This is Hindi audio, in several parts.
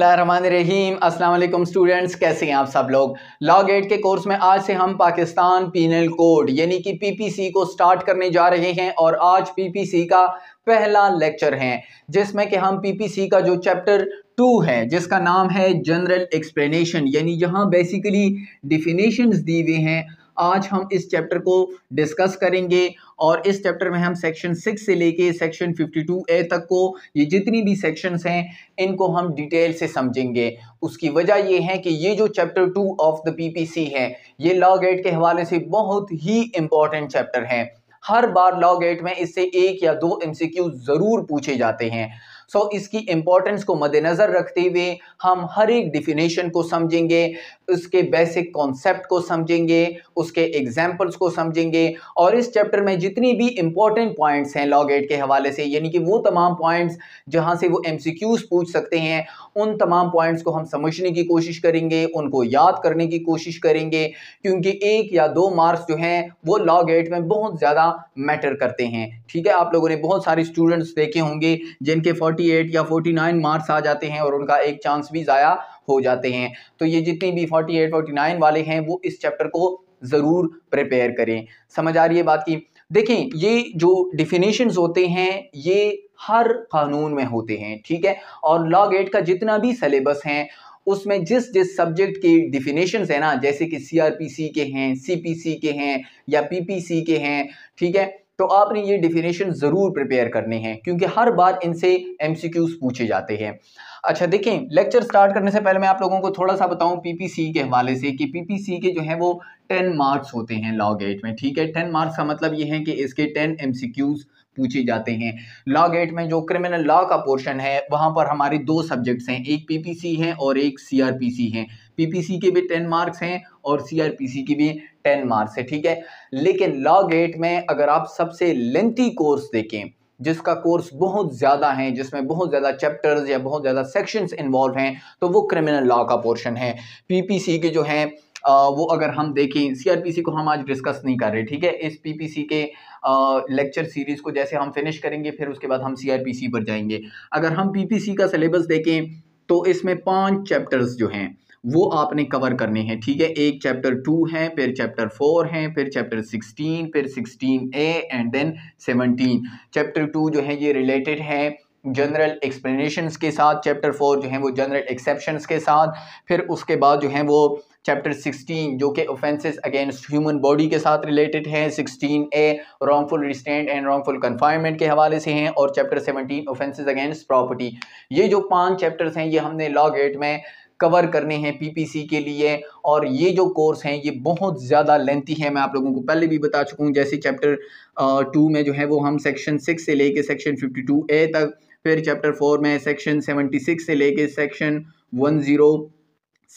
रहीम अस्सलाम वालेकुम स्टूडेंट्स कैसे हैं आप सब लोग लॉ गेट के कोर्स में आज से हम पाकिस्तान पीनल कोड यानी कि पीपीसी को स्टार्ट करने जा रहे हैं और आज पीपीसी का पहला लेक्चर है जिसमें कि हम पीपीसी का जो चैप्टर टू है जिसका नाम है जनरल एक्सप्लेनेशन यानी यहाँ बेसिकली डिफिनेशन दी हुई हैं आज हम इस चैप्टर को डिस्कस करेंगे और इस चैप्टर में हम सेक्शन सिक्स से लेके सेक्शन फिफ्टी टू ए तक को ये जितनी भी सेक्शंस हैं इनको हम डिटेल से समझेंगे उसकी वजह ये है कि ये जो chapter two of the PPC है ये लॉ गेट के हवाले से बहुत ही इंपॉर्टेंट चैप्टर है हर बार लॉ गेट में इससे एक या दो क्यू जरूर पूछे जाते हैं सो so, इसकी इंपॉर्टेंस को मद्देनज़र रखते हुए हम हर एक डिफिनेशन को समझेंगे उसके बेसिक कॉन्सेप्ट को समझेंगे उसके एग्जाम्पल्स को समझेंगे और इस चैप्टर में जितनी भी इंपॉर्टेंट पॉइंट्स हैं एट के हवाले से यानी कि वो तमाम पॉइंट्स जहाँ से वो एम पूछ सकते हैं उन तमाम पॉइंट्स को हम समझने की कोशिश करेंगे उनको याद करने की कोशिश करेंगे क्योंकि एक या दो मार्क्स जो हैं वो लॉग एट में बहुत ज़्यादा मैटर करते हैं ठीक है आप लोगों ने बहुत सारे स्टूडेंट्स देखे होंगे जिनके फोर्टी 48 या 49 मार्क्स आ जाते हैं और उनका एक चांस भी ज़ाया हो जाते हैं तो ये जितनी भी 48 49 वाले हैं वो इस चैप्टर को ज़रूर प्रिपेयर करें समझ आ रही है बात की देखें ये जो डिफिनेशंस होते हैं ये हर कानून में होते हैं ठीक है और लॉ गेट का जितना भी सलेबस हैं उसमें जिस जिस सब्जेक्ट की डिफिनेशन है ना जैसे कि सी के हैं सी के हैं या पी के हैं ठीक है तो आपने ये डिफिनेशन ज़रूर प्रिपेयर करने हैं क्योंकि हर बार इनसे एम पूछे जाते हैं अच्छा देखें लेक्चर स्टार्ट करने से पहले मैं आप लोगों को थोड़ा सा बताऊं पीपीसी के हवाले से कि पीपीसी के जो है वो टेन मार्क्स होते हैं लॉ गेट में ठीक है टेन मार्क्स का मतलब ये है कि इसके टेन एमसीक्यूज़ पूछे जाते हैं लॉ गेट में जो क्रिमिनल लॉ का पोर्शन है वहाँ पर हमारे दो सब्जेक्ट्स हैं एक पीपीसी है और एक सीआरपीसी है पीपीसी के भी टेन मार्क्स हैं और सीआरपीसी की भी टेन मार्क्स है ठीक है लेकिन लॉ गेट में अगर आप सबसे लेंथी कोर्स देखें जिसका कोर्स बहुत ज़्यादा है जिसमें बहुत ज़्यादा चैप्टर्स या बहुत ज़्यादा सेक्शंस इन्वॉल्व हैं तो वो क्रिमिनल लॉ का पोर्शन है पीपीसी के जो हैं वो अगर हम देखें सीआरपीसी को हम आज डिस्कस नहीं कर रहे ठीक है इस पीपीसी के लेक्चर सीरीज को जैसे हम फिनिश करेंगे फिर उसके बाद हम सीआरपीसी पर जाएंगे अगर हम पीपीसी का सिलेबस देखें तो इसमें पांच चैप्टर्स जो हैं वो आपने कवर करने हैं ठीक है एक चैप्टर टू है फिर चैप्टर फोर है फिर चैप्टर सिक्सटीन फिर sixteen A and then seventeen chapter two जो है ये रिलेटेड है जनरल एक्सप्लेनेशंस के साथ चैप्टर फोर जो है वो जनरल एक्सेप्शन के साथ फिर उसके बाद जो है वो चैप्टर सिक्सटीन जो कि ऑफेंसेस अगेंस्ट ह्यूमन बॉडी के साथ रिलेटेड हैं sixteen A wrongful restraint and wrongful confinement के हवाले से हैं और chapter seventeen offences against property ये जो पांच चैप्टर्स हैं ये हमने लॉ गेट में कवर करने हैं पीपीसी के लिए और ये जो कोर्स हैं ये बहुत ज़्यादा लेंथी है मैं आप लोगों को पहले भी बता चुका हूँ जैसे चैप्टर टू में जो है वो हम सेक्शन सिक्स से लेके सेक्शन फिफ्टी टू ए तक फिर चैप्टर फोर में सेक्शन सेवेंटी सिक्स से लेके सेक्शन वन ज़ीरो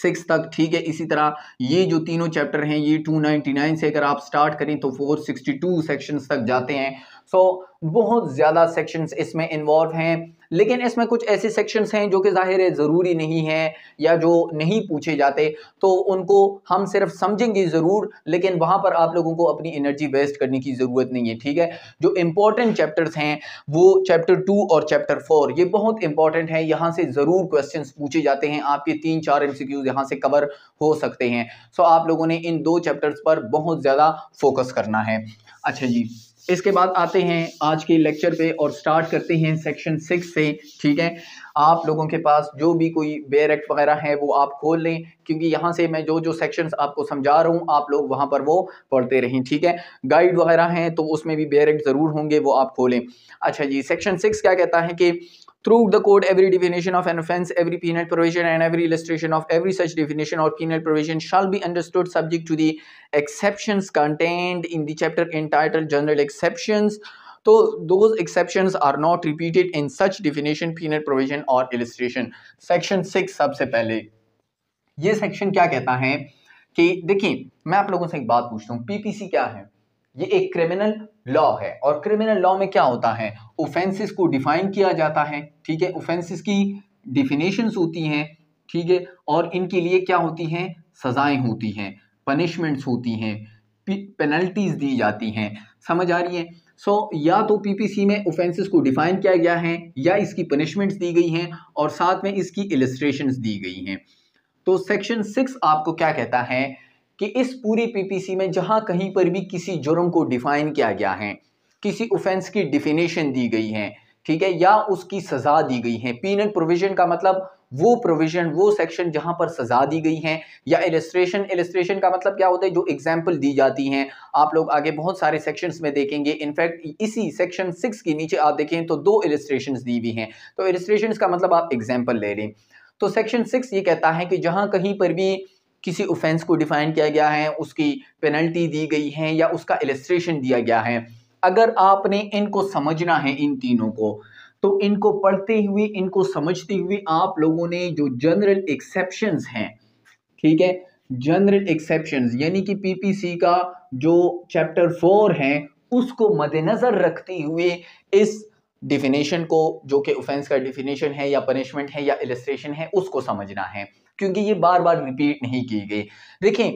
सिक्स तक ठीक है इसी तरह ये जो तीनों चैप्टर हैं ये टू नाइन्टी नाइन से अगर आप स्टार्ट करें तो फोर सिक्सटी टू सेक्शन तक जाते हैं सो so, बहुत ज़्यादा सेक्शंस इसमें इन्वॉल्व हैं लेकिन इसमें कुछ ऐसे सेक्शंस हैं जो कि जाहिर है ज़रूरी नहीं है या जो नहीं पूछे जाते तो उनको हम सिर्फ समझेंगे ज़रूर लेकिन वहाँ पर आप लोगों को अपनी एनर्जी वेस्ट करने की ज़रूरत नहीं है ठीक है जो इंपॉर्टेंट चैप्टर्स हैं वो चैप्टर टू और चैप्टर फोर ये बहुत इंपॉर्टेंट है यहाँ से ज़रूर क्वेश्चन पूछे जाते हैं आपके तीन चार एम सी यहाँ से कवर हो सकते हैं सो आप लोगों ने इन दो चैप्टर्स पर बहुत ज़्यादा फोकस करना है अच्छा जी इसके बाद आते हैं आज के लेक्चर पे और स्टार्ट करते हैं सेक्शन सिक्स से ठीक है आप लोगों के पास जो भी कोई बेयर एक्ट वगैरह है वो आप खोल लें क्योंकि यहाँ से मैं जो जो सेक्शंस आपको समझा रहा हूँ आप लोग वहाँ पर वो पढ़ते रहें ठीक है गाइड वगैरह हैं तो उसमें भी बेयर एक्ट ज़रूर होंगे वो आप खोलें अच्छा जी सेक्शन सिक्स क्या कहता है कि through the code every definition of an offense every penal provision and every illustration of every such definition or penal provision shall be understood subject to the exceptions contained in the chapter entitled general exceptions तो those exceptions are not repeated in such definition penal provision और इलिस्ट्रेशन सेक्शन सिक्स सबसे पहले ये सेक्शन क्या कहता है कि देखिए मैं आप लोगों से एक बात पूछता हूँ पीपीसी क्या है ये एक क्रिमिनल लॉ है और क्रिमिनल लॉ में क्या होता है ऑफेंसेस को डिफाइन किया जाता है ठीक है ऑफेंसेस की डिफिनेशंस होती हैं ठीक है और इनके लिए क्या होती हैं सज़ाएं होती हैं पनिशमेंट्स होती हैं पेनल्टीज़ दी जाती हैं समझ आ रही है सो so, या तो पीपीसी में ऑफेंसेस को डिफाइन किया गया है या इसकी पनिशमेंट्स दी गई हैं और साथ में इसकी इलिस्ट्रेशंस दी गई हैं तो सेक्शन सिक्स आपको क्या कहता है कि इस पूरी पीपीसी में जहाँ कहीं पर भी किसी जुर्म को डिफाइन किया गया है किसी ऑफेंस की डिफिनेशन दी गई है ठीक है या उसकी सज़ा दी गई है पीनल प्रोविजन का मतलब वो प्रोविजन वो सेक्शन जहाँ पर सज़ा दी गई है या एलिस्ट्रेशन एलिस्ट्रेशन का मतलब क्या होता है जो एग्जाम्पल दी जाती हैं आप लोग आगे बहुत सारे सेक्शंस में देखेंगे इनफैक्ट इसी सेक्शन सिक्स के नीचे आप देखें तो दो एलिस्ट्रेशन दी हुई हैं तो एलिस्ट्रेशन का मतलब आप एग्जाम्पल ले लें तो सेक्शन सिक्स ये कहता है कि जहाँ कहीं पर भी किसी ऑफेंस को डिफाइन किया गया है उसकी पेनल्टी दी गई है या उसका इलेस्ट्रेशन दिया गया है अगर आपने इनको समझना है इन तीनों को तो इनको पढ़ते हुए इनको समझते हुए आप लोगों ने जो जनरल एक्सेप्शन हैं ठीक है जनरल एक्सेप्शन यानी कि पीपीसी का जो चैप्टर फोर है उसको मद्देनज़र रखते हुए इस डिफिनेशन को जो कि ऑफेंस का डिफिनेशन है या पनिशमेंट है या इलेस्ट्रेशन है उसको समझना है क्योंकि ये बार बार रिपीट नहीं की गई देखें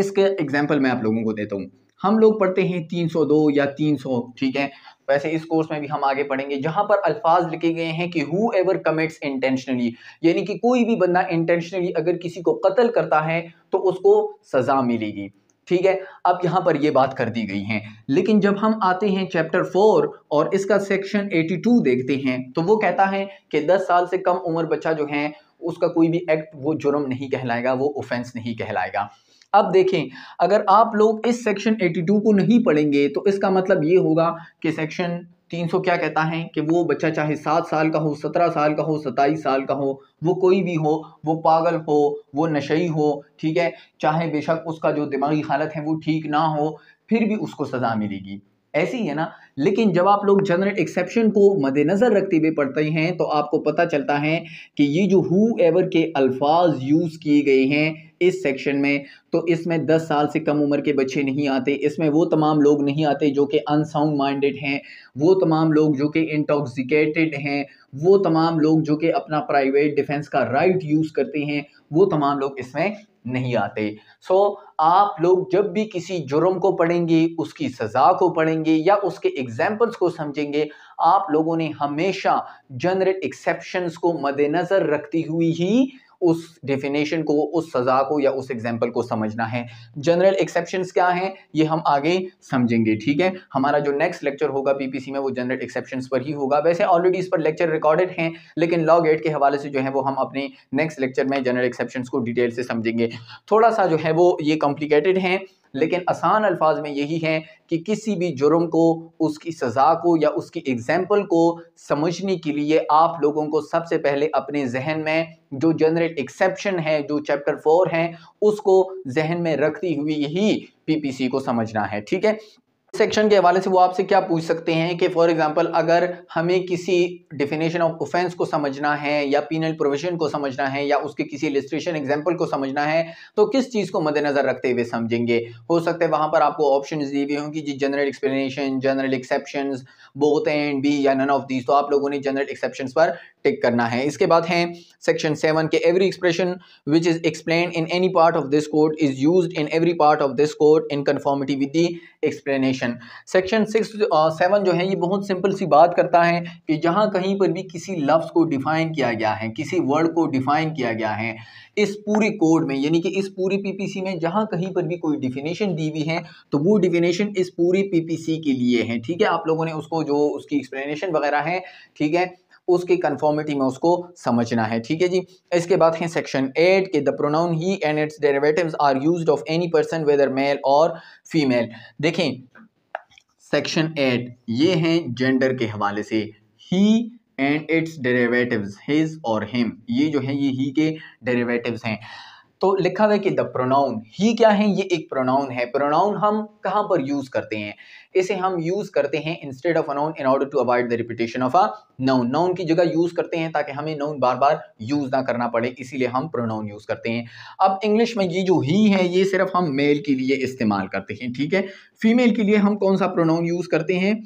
इसके एग्जाम्पल मैं आप लोगों को देता हूँ हम लोग पढ़ते हैं 302 या 300 ठीक है वैसे इस कोर्स में भी हम आगे पढ़ेंगे जहां पर अल्फाज लिखे गए हैं कि हु एवर कमिट्स इंटेंशनली यानी कि कोई भी बंदा इंटेंशनली अगर किसी को कत्ल करता है तो उसको सजा मिलेगी ठीक है अब यहाँ पर ये बात कर दी गई है लेकिन जब हम आते हैं चैप्टर फोर और इसका सेक्शन 82 देखते हैं तो वो कहता है कि 10 साल से कम उम्र बच्चा जो है उसका कोई भी एक्ट वो जुर्म नहीं कहलाएगा वो ऑफेंस नहीं कहलाएगा अब देखें अगर आप लोग इस सेक्शन 82 को नहीं पढ़ेंगे तो इसका मतलब ये होगा कि सेक्शन तीन सौ क्या कहता है कि वो बच्चा चाहे सात साल का हो सत्रह साल का हो सत्ताईस साल का हो वो कोई भी हो वो पागल हो वो नशई हो ठीक है चाहे बेशक उसका जो दिमागी हालत है वो ठीक ना हो फिर भी उसको सज़ा मिलेगी ऐसी है ना लेकिन जब आप लोग जनरल एक्सेप्शन को मद्देनज़र रखते हुए पढ़ते हैं तो आपको पता चलता है कि ये जो हु एवर के अल्फाज यूज़ किए गए हैं इस सेक्शन में तो इसमें 10 साल से कम उम्र के बच्चे नहीं आते इसमें वो तमाम लोग नहीं आते जो कि अनसाउंड माइंडेड हैं वो तमाम लोग जो कि इंटॉक्सिकेटेड हैं वो तमाम लोग जो कि अपना प्राइवेट डिफेंस का राइट यूज़ करते हैं वो तमाम लोग इसमें नहीं आते सो so, आप लोग जब भी किसी जुर्म को पढ़ेंगे उसकी सज़ा को पढ़ेंगे या उसके एग्जाम्पल्स को समझेंगे आप लोगों ने हमेशा जनरल एक्सेप्शन को मद्देनज़र रखती हुई ही उस डेफिनेशन को उस सज़ा को या उस एग्जाम्पल को समझना है जनरल एक्सेप्शन क्या हैं ये हम आगे समझेंगे ठीक है हमारा जो नेक्स्ट लेक्चर होगा पीपीसी में वो जनरल एक्सेप्शन पर ही होगा वैसे ऑलरेडी इस पर लेक्चर रिकॉर्डेड हैं लेकिन लॉ गेट के हवाले से जो है वो हम अपने नेक्स्ट लेक्चर में जनरल एक्सेप्शन को डिटेल से समझेंगे थोड़ा सा जो है वो ये कॉम्प्लिकेटेड हैं लेकिन आसान अल्फाज में यही है कि किसी भी जुर्म को उसकी सज़ा को या उसकी एग्ज़ाम्पल को समझने के लिए आप लोगों को सबसे पहले अपने जहन में जो जनरल एक्सेप्शन है जो चैप्टर फोर है उसको जहन में रखती हुई यही पीपीसी को समझना है ठीक है सेक्शन के हवाले से वो आपसे क्या पूछ सकते हैं कि फॉर एग्जांपल अगर हमें किसी डिफिनेशन ऑफ ऑफेंस को समझना है या पीनल प्रोविजन को समझना है या उसके किसी इलिस्ट्रेशन एग्जांपल को समझना है तो किस चीज़ को मद्देनज़र रखते हुए समझेंगे हो सकता है वहाँ पर आपको ऑप्शन दिए हुए होंगे जी general explanation general exception both and B या नन ऑफ दीज तो आप लोगों ने जनरल एक्सेप्शन पर टिक करना है इसके बाद है सेक्शन सेवन के every expression which is explain in any part of this court is use in every part of this court in conformity with the explanation section section six seven जो है ये बहुत सिंपल सी बात करता है कि जहाँ कहीं पर भी किसी लफ्ज़ को डिफ़ाइन किया गया है किसी वर्ड को डिफ़ाइन किया गया है इस पूरे कोड में यानी कि इस पूरी पीपीसी में जहाँ कहीं पर भी कोई डिफिनेशन दी हुई है तो वो डिफिनेशन इस पूरी पी के लिए है ठीक है आप लोगों ने उसको जो उसकी एक्सप्लेनेशन वगैरह है ठीक है उसके कन्फॉर्मिटी में उसको समझना है ठीक है जी इसके बाद है सेक्शन एट के the pronoun he and its derivatives are used of any person whether male और फीमेल देखें सेक्शन एट ये हैं जेंडर के हवाले से he and its derivative his और हिम ये जो है ये ही के डेरेवेटिव हैं तो लिखा हुआ कि द प्रोनाउन ही क्या है ये एक प्रोनाउन है प्रोनाउन हम कहाँ पर यूज़ करते हैं इसे हम यूज़ करते हैं instead of a noun in order to avoid the repetition of a noun noun की जगह यूज़ करते हैं ताकि हमें नाउन बार बार यूज़ ना करना पड़े इसीलिए हम प्रोनाउन यूज़ करते हैं अब इंग्लिश में ये जो ही है ये सिर्फ हम मेल के लिए इस्तेमाल करते हैं ठीक है फीमेल के लिए हम कौन सा प्रोनाउन यूज़ करते हैं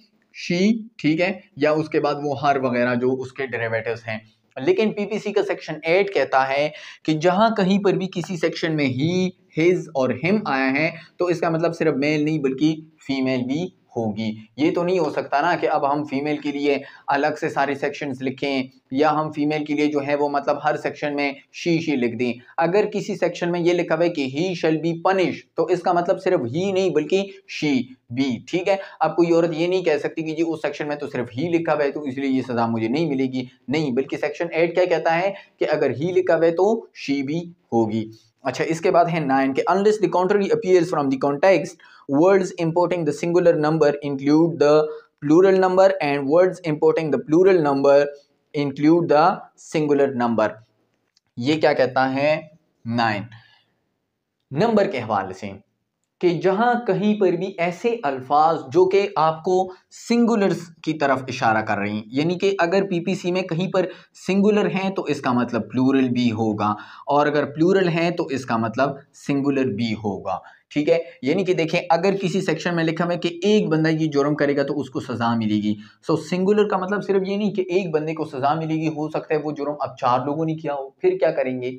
शी ठीक है या उसके बाद वो हर वगैरह जो उसके डेरेवेटिव हैं लेकिन पीपीसी का सेक्शन एट कहता है कि जहाँ कहीं पर भी किसी सेक्शन में ही हिज और हिम आया है तो इसका मतलब सिर्फ मेल नहीं बल्कि फीमेल भी होगी ये तो नहीं हो सकता ना कि अब हम फीमेल के लिए अलग से सारे सेक्शंस लिखें या हम फीमेल के लिए जो है वो मतलब हर सेक्शन में शी शी लिख दें अगर किसी सेक्शन में ये लिखा हुआ है कि ही शेल बी पनिश तो इसका मतलब सिर्फ ही नहीं बल्कि शी बी ठीक है अब कोई औरत ये नहीं कह सकती कि जी उस सेक्शन में तो सिर्फ ही लिखा हुआ है तो इसलिए ये सज़ा मुझे नहीं मिलेगी नहीं बल्कि सेक्शन एट क्या कहता है कि अगर ही लिखा हुआ है तो शी भी होगी अच्छा इसके बाद है नाइन के unless the contrary appears from the context words importing the singular number include the plural number and words importing the plural number include the singular number ये क्या कहता है नाइन नंबर के हवाले से कि जहाँ कहीं पर भी ऐसे अल्फाज जो कि आपको सिंगुलर्स की तरफ इशारा कर रही हैं यानी कि अगर पीपीसी में कहीं पर सिंगुलर हैं तो इसका मतलब प्लूरल भी होगा और अगर प्लूरल हैं तो इसका मतलब सिंगुलर भी होगा ठीक है यानी कि देखें अगर किसी सेक्शन में लिखा है कि एक बंदा ये जुर्म करेगा तो उसको सज़ा मिलेगी सो सिंगुलर का मतलब सिर्फ ये नहीं कि एक बंदे को सज़ा मिलेगी हो सकता है वो जुर्म अब चार लोगों ने किया हो फिर क्या करेंगे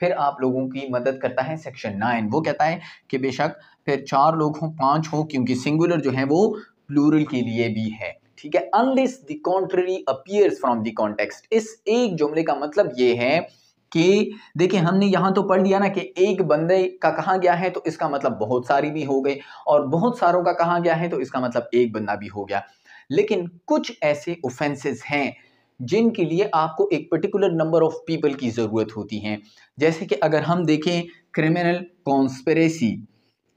फिर आप लोगों की मदद करता है सेक्शन नाइन वो कहता है कि बेशक फिर चार लोग हों पांच हों क्योंकि सिंगुलर जो है वो प्लूरल के लिए भी है ठीक है unless the contrary appears from the context इस एक जुमले का मतलब ये है कि देखिए हमने यहां तो पढ़ लिया ना कि एक बंदे का कहा गया है तो इसका मतलब बहुत सारी भी हो गई और बहुत सारों का कहा गया है तो इसका मतलब एक बंदा भी हो गया लेकिन कुछ ऐसे ऑफेंसेस हैं जिनके लिए आपको एक पर्टिकुलर नंबर ऑफ पीपल की ज़रूरत होती है जैसे कि अगर हम देखें क्रिमिनल कॉन्स्परेसी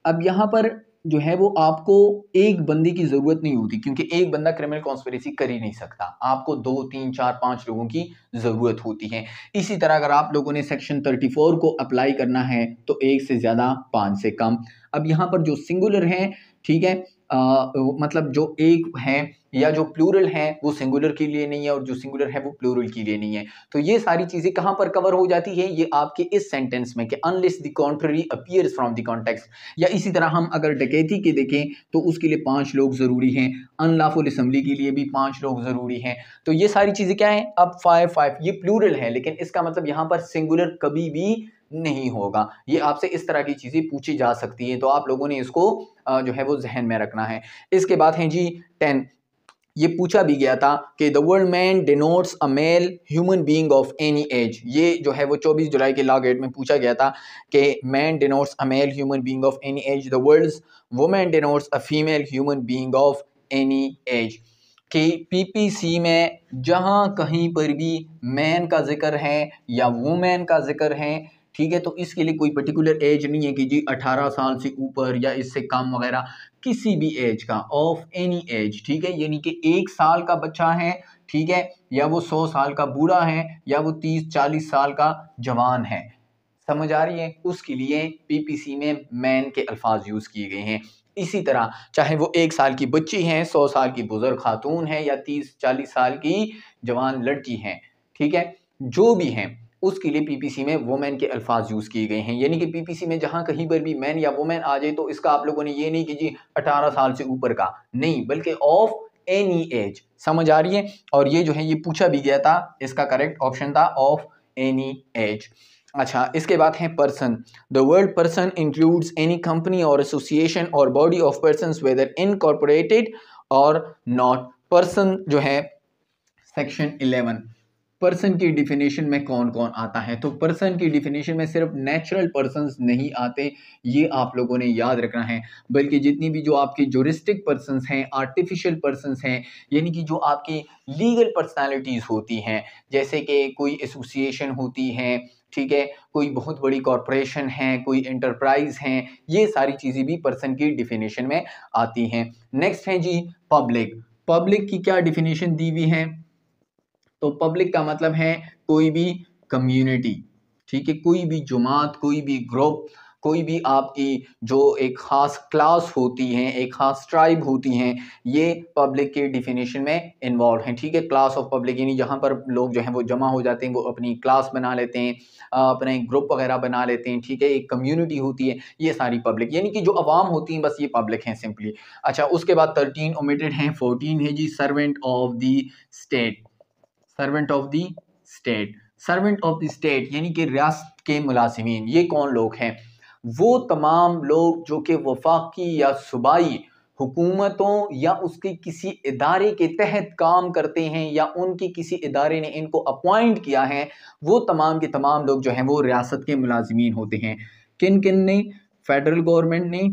अब यहाँ पर जो है वो आपको एक बंदी की ज़रूरत नहीं होती क्योंकि एक बंदा क्रिमिनल कॉन्स्परेसी कर ही नहीं सकता आपको दो तीन चार पाँच लोगों की ज़रूरत होती है इसी तरह अगर आप लोगों ने सेक्शन थर्टी फोर को अप्लाई करना है तो एक से ज़्यादा पाँच से कम अब यहाँ पर जो सिंगुलर हैं ठीक है आ, मतलब जो एक है या जो प्लूरल हैं वो सिंगुलर के लिए नहीं है और जो सिंगुलर है वो प्लूरल के लिए नहीं है तो ये सारी चीज़ें कहाँ पर कवर हो जाती है ये आपके इस सेंटेंस में कि unless the contrary appears from the context या इसी तरह हम अगर डकैती के देखें तो उसके लिए पाँच लोग ज़रूरी हैं अनलाफुल असम्बली के लिए भी पाँच लोग ज़रूरी हैं तो ये सारी चीज़ें क्या हैं अब फाइव फाइव ये प्लूरल है लेकिन इसका मतलब यहाँ पर सिंगुलर कभी भी नहीं होगा ये आपसे इस तरह की चीज़ें पूछी जा सकती है तो आप लोगों ने इसको जो है वो जहन में रखना है इसके बाद हैं जी टेन ये पूछा भी गया था कि the word man denotes a male human being of any age ये जो है वो 24 जुलाई के लॉ गेट में पूछा गया था कि man denotes a male human being of any age the word woman denotes a female human being of any age कि पीपीसी में जहाँ कहीं पर भी मैन का जिक्र है या वुमेन का जिक्र है ठीक है तो इसके लिए कोई पर्टिकुलर एज नहीं है कि जी 18 साल से ऊपर या इससे कम वगैरह किसी भी एज का ऑफ एनी एज ठीक है यानी कि एक साल का बच्चा है ठीक है या वो सौ साल का बूढ़ा है या वो तीस चालीस साल का जवान है समझ आ रही है उसके लिए पीपीसी में मैन के अल्फाज यूज़ किए गए हैं इसी तरह चाहे वो एक साल की बच्ची हैं सौ साल की बुजुर्ग खातून है या तीस चालीस साल की जवान लड़की हैं ठीक है जो भी हैं उसके लिए पीपीसी में वोमेन के अल्फाज यूज़ किए गए हैं यानी कि पीपीसी में जहां कहीं पर भी मैन या वोमेन आ जाए तो इसका आप लोगों ने ये नहीं कीजिए जी अठारह साल से ऊपर का नहीं बल्कि ऑफ एनी एज समझ आ रही है और ये जो है ये पूछा भी गया था इसका करेक्ट ऑप्शन था ऑफ एनी एज अच्छा इसके बाद है person the word person includes any company और एसोसिएशन और body of person whether incorporated और नॉट पर्सन जो है सेक्शन इलेवन पर्सन की डिफिनेशन में कौन कौन आता है तो पर्सन की डिफिनेशन में सिर्फ नेचुरल पर्सन नहीं आते ये आप लोगों ने याद रखना है बल्कि जितनी भी जो आपके जोरिस्टिक पर्सन हैं आर्टिफिशियल पर्सन हैं यानी कि जो आपकी लीगल पर्सनैलिटीज़ होती हैं जैसे कि कोई एसोसिएशन होती है ठीक है कोई बहुत बड़ी कॉरपोरेशन है कोई इंटरप्राइज है ये सारी चीज़ें भी पर्सन की डिफिनेशन में आती हैं नेक्स्ट है जी पब्लिक पब्लिक की क्या डिफिनेशन दी हुई है तो पब्लिक का मतलब है कोई भी कम्युनिटी ठीक है कोई भी जुमात कोई भी ग्रुप कोई भी आपकी जो एक ख़ास क्लास होती है एक ख़ास ट्राइब होती हैं ये पब्लिक के डिफिनेशन में इन्वॉल्व हैं ठीक है क्लास ऑफ पब्लिक यानी जहाँ पर लोग जो हैं वो जमा हो जाते हैं वो अपनी क्लास बना लेते हैं अपने ग्रुप वगैरह बना लेते हैं ठीक है एक कम्युनिटी होती है ये सारी पब्लिक यानी कि जो आवाम होती हैं बस ये पब्लिक हैं सिंपली अच्छा उसके बाद थर्टीन ओमिटेड हैं फोर्टीन है जी servant of the state servant of the state servant of the state यानी कि रियासत के मुलाजमीन ये कौन लोग हैं वो तमाम लोग जो कि वफाकी या सूबाई हुकूमतों या उसके किसी इदारे के तहत काम करते हैं या उनके किसी इदारे ने इनको अपॉइंट किया है वो तमाम के तमाम लोग जो हैं वो रियासत के मुलाजमीन होते हैं किन किन ने फेडरल गवर्नमेंट ने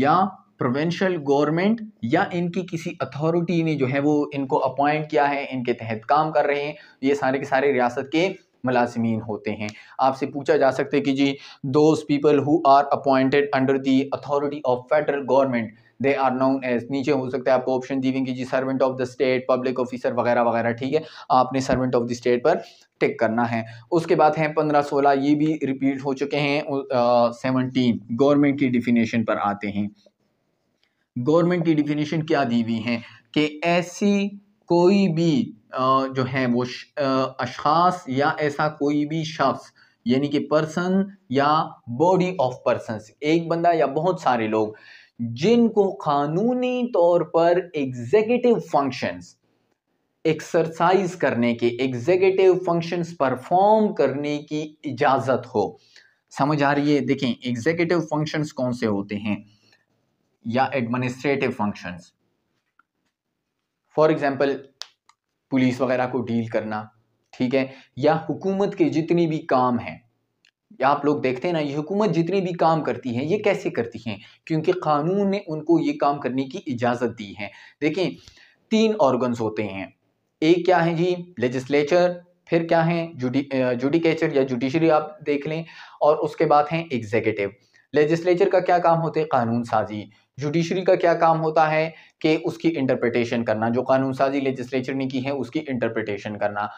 या प्रोविंशियल गवर्नमेंट या इनकी किसी अथॉरिटी ने जो है वो इनको अपॉइंट किया है इनके तहत काम कर रहे हैं तो ये सारे के सारे रियासत के मलाजमीन होते हैं आपसे पूछा जा सकता है कि जी those people who are appointed under the authority of federal government they are known as नीचे हो सकता है आपको ऑप्शन दी हुई कि जी servant of the state public officer वगैरह वगैरह ठीक है आपने सर्वेंट ऑफ द स्टेट पर टिक करना है उसके बाद है पंद्रह सोलह ये भी रिपीट हो चुके हैं सेवनटीन गवर्नमेंट की डिफिनेशन पर आते हैं गवर्नमेंट की डिफिनेशन क्या दी हुई है कि ऐसी कोई भी जो है वो अशास या ऐसा कोई भी शख्स यानी कि पर्सन या बॉडी ऑफ पर्सन एक बंदा या बहुत सारे लोग जिनको कानूनी तौर पर एग्जीक्यूटिव फंक्शंस एक्सरसाइज करने के एग्जीक्यूटिव फंक्शंस परफॉर्म करने की इजाज़त हो समझ आ रही है देखें एग्जीक्यूटिव फंक्शंस कौन से होते हैं या administrative functions for example police वगैरह को डील करना ठीक है या हुकूमत के जितनी भी काम हैं या आप लोग देखते हैं ना ये हुकूमत जितनी भी काम करती है ये कैसे करती हैं क्योंकि कानून ने उनको ये काम करने की इजाज़त दी है देखें तीन ऑर्गन्स होते हैं एक क्या है जी लेजिस्लेचर फिर क्या है जुडी जुडिकेचर या जुडिशरी आप देख लें और उसके बाद हैं एग्जीक्यूटिव लेजिस्लेचर का क्या काम होते हैं कानून साजी जुडिशरी का क्या काम होता है कि उसकी इंटरप्रिटेशन करना जो कानून साजी लेजिस्लेचर ने की है उसकी इंटरप्रिटेशन करना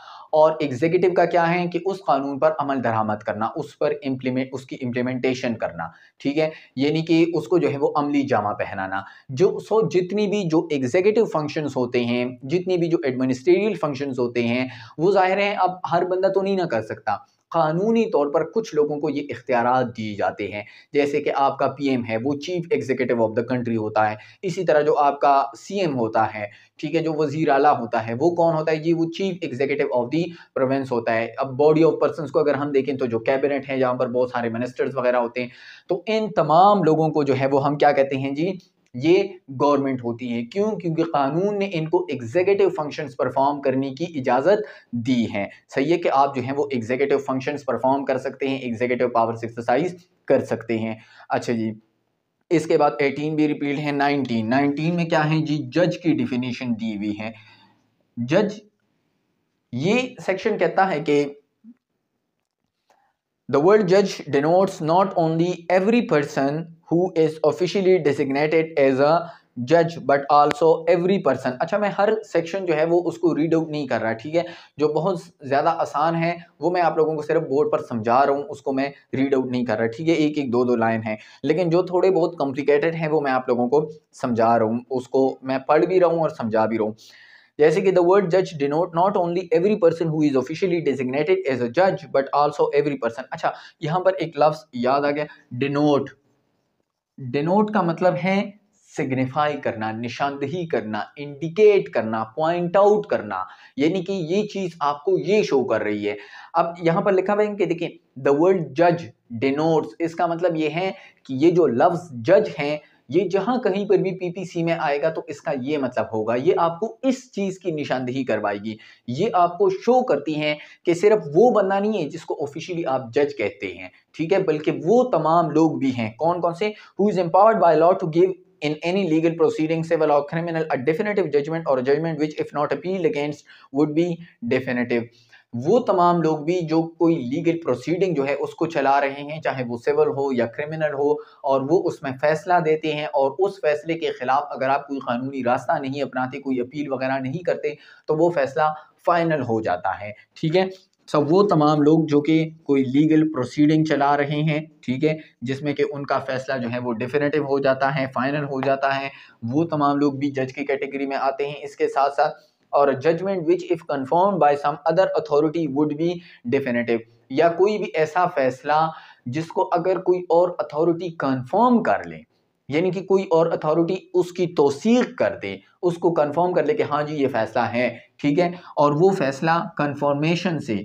और एग्जीक्यूटिव का क्या है कि उस कानून पर अमल दरामद करना उस पर इम्प्लीमेंट उसकी इम्प्लीमेंटेशन करना ठीक है यानी कि उसको जो है वो अमली जामा पहनाना जो सो जितनी भी जो एग्जीक्यूटिव फंक्शंस होते हैं जितनी भी जो एडमिनिस्ट्रेटिव फंक्शंस होते हैं वो जाहिर है अब हर बंदा तो नहीं ना कर सकता कानूनी तौर पर कुछ लोगों को ये इख्तियार दिए जाते हैं जैसे कि आपका पीएम है वो chief executive of the country होता है इसी तरह जो आपका सीएम होता है ठीक है जो वजीर आला होता है वो कौन होता है जी वो chief executive of the province होता है अब बॉडी ऑफ पर्सन को अगर हम देखें तो जो कैबिनेट है जहाँ पर बहुत सारे मिनिस्टर्स वगैरह होते हैं तो इन तमाम लोगों को जो है वो हम क्या कहते हैं जी ये गवर्नमेंट होती है क्यों क्योंकि कानून ने इनको एग्जीक्यूटिव फंक्शंस परफॉर्म करने की इजाज़त दी है सही है कि आप जो हैं वो एग्जीक्यूटिव फंक्शंस परफॉर्म कर सकते हैं एग्जीक्यूटिव पावर्स एक्सरसाइज कर सकते हैं अच्छा जी इसके बाद एटीन भी रिपीट है नाइनटीन नाइनटीन में क्या है जी जज की डिफिनीशन दी हुई है जज ये सेक्शन कहता है कि The word judge denotes not only every person who is officially designated as a जज बट आल्सो एवरी पर्सन अच्छा मैं हर सेक्शन जो है वो उसको रीड आउट नहीं कर रहा ठीक है जो बहुत ज़्यादा आसान है वो मैं आप लोगों को सिर्फ बोर्ड पर समझा रहा हूँ उसको मैं रीड आउट नहीं कर रहा ठीक है एक एक दो दो लाइन है लेकिन जो थोड़े बहुत कॉम्प्लिकेटेड हैं वो मैं आप लोगों को समझा रहा हूँ उसको मैं पढ़ भी रहा हूँ और समझा भी रहा हूँ जैसे कि द वर्ड जज denote not only every person who is officially designated as a जज बट ऑल्सो एवरी पर्सन अच्छा यहाँ पर एक लफ्स याद आ गया डिनोट डिनोट का मतलब है सिग्निफाई करना निशानदही करना इंडिकेट करना पॉइंट आउट करना यानी कि ये चीज आपको ये शो कर रही है अब यहाँ पर लिखा हुआ है कि देखिए द वर्ड जज डिनोट्स इसका मतलब ये है कि ये जो लफ्ज जज हैं ये जहां कहीं पर भी पीपीसी में आएगा तो इसका ये मतलब होगा ये आपको इस चीज़ की निशानदेही करवाएगी ये आपको शो करती है कि सिर्फ वो बंदा नहीं है जिसको ऑफिशियली आप जज कहते हैं ठीक है बल्कि वो तमाम लोग भी हैं कौन कौन से who is empowered by law to give in any legal proceeding civil or criminal a definitive judgment or a judgment which if not appealed against would be definitive वो तमाम लोग भी जो कोई लीगल प्रोसीडिंग जो है उसको चला रहे हैं चाहे वो सिविल हो या क्रिमिनल हो और वो उसमें फैसला देते हैं और उस फैसले के ख़िलाफ़ अगर आप कोई कानूनी रास्ता नहीं अपनाते कोई अपील वगैरह नहीं करते तो वो फैसला फाइनल हो जाता है ठीक है सब वो तमाम लोग जो कि कोई लीगल प्रोसीडिंग चला रहे हैं ठीक है जिसमें कि उनका फैसला जो है वो डिफिनेटिव हो जाता है फाइनल हो जाता है वो तमाम लोग भी जज की कैटेगरी में आते हैं इसके साथ साथ और judgment which if confirm by some other authority would be definitive या कोई भी ऐसा फैसला जिसको अगर कोई और अथॉरिटी कंफर्म कर ले यानी कि कोई और अथॉरिटी उसकी तोसीक कर दे उसको कंफर्म कर ले कि हाँ जी ये फ़ैसला है ठीक है और वो फ़ैसला कंफर्मेशन से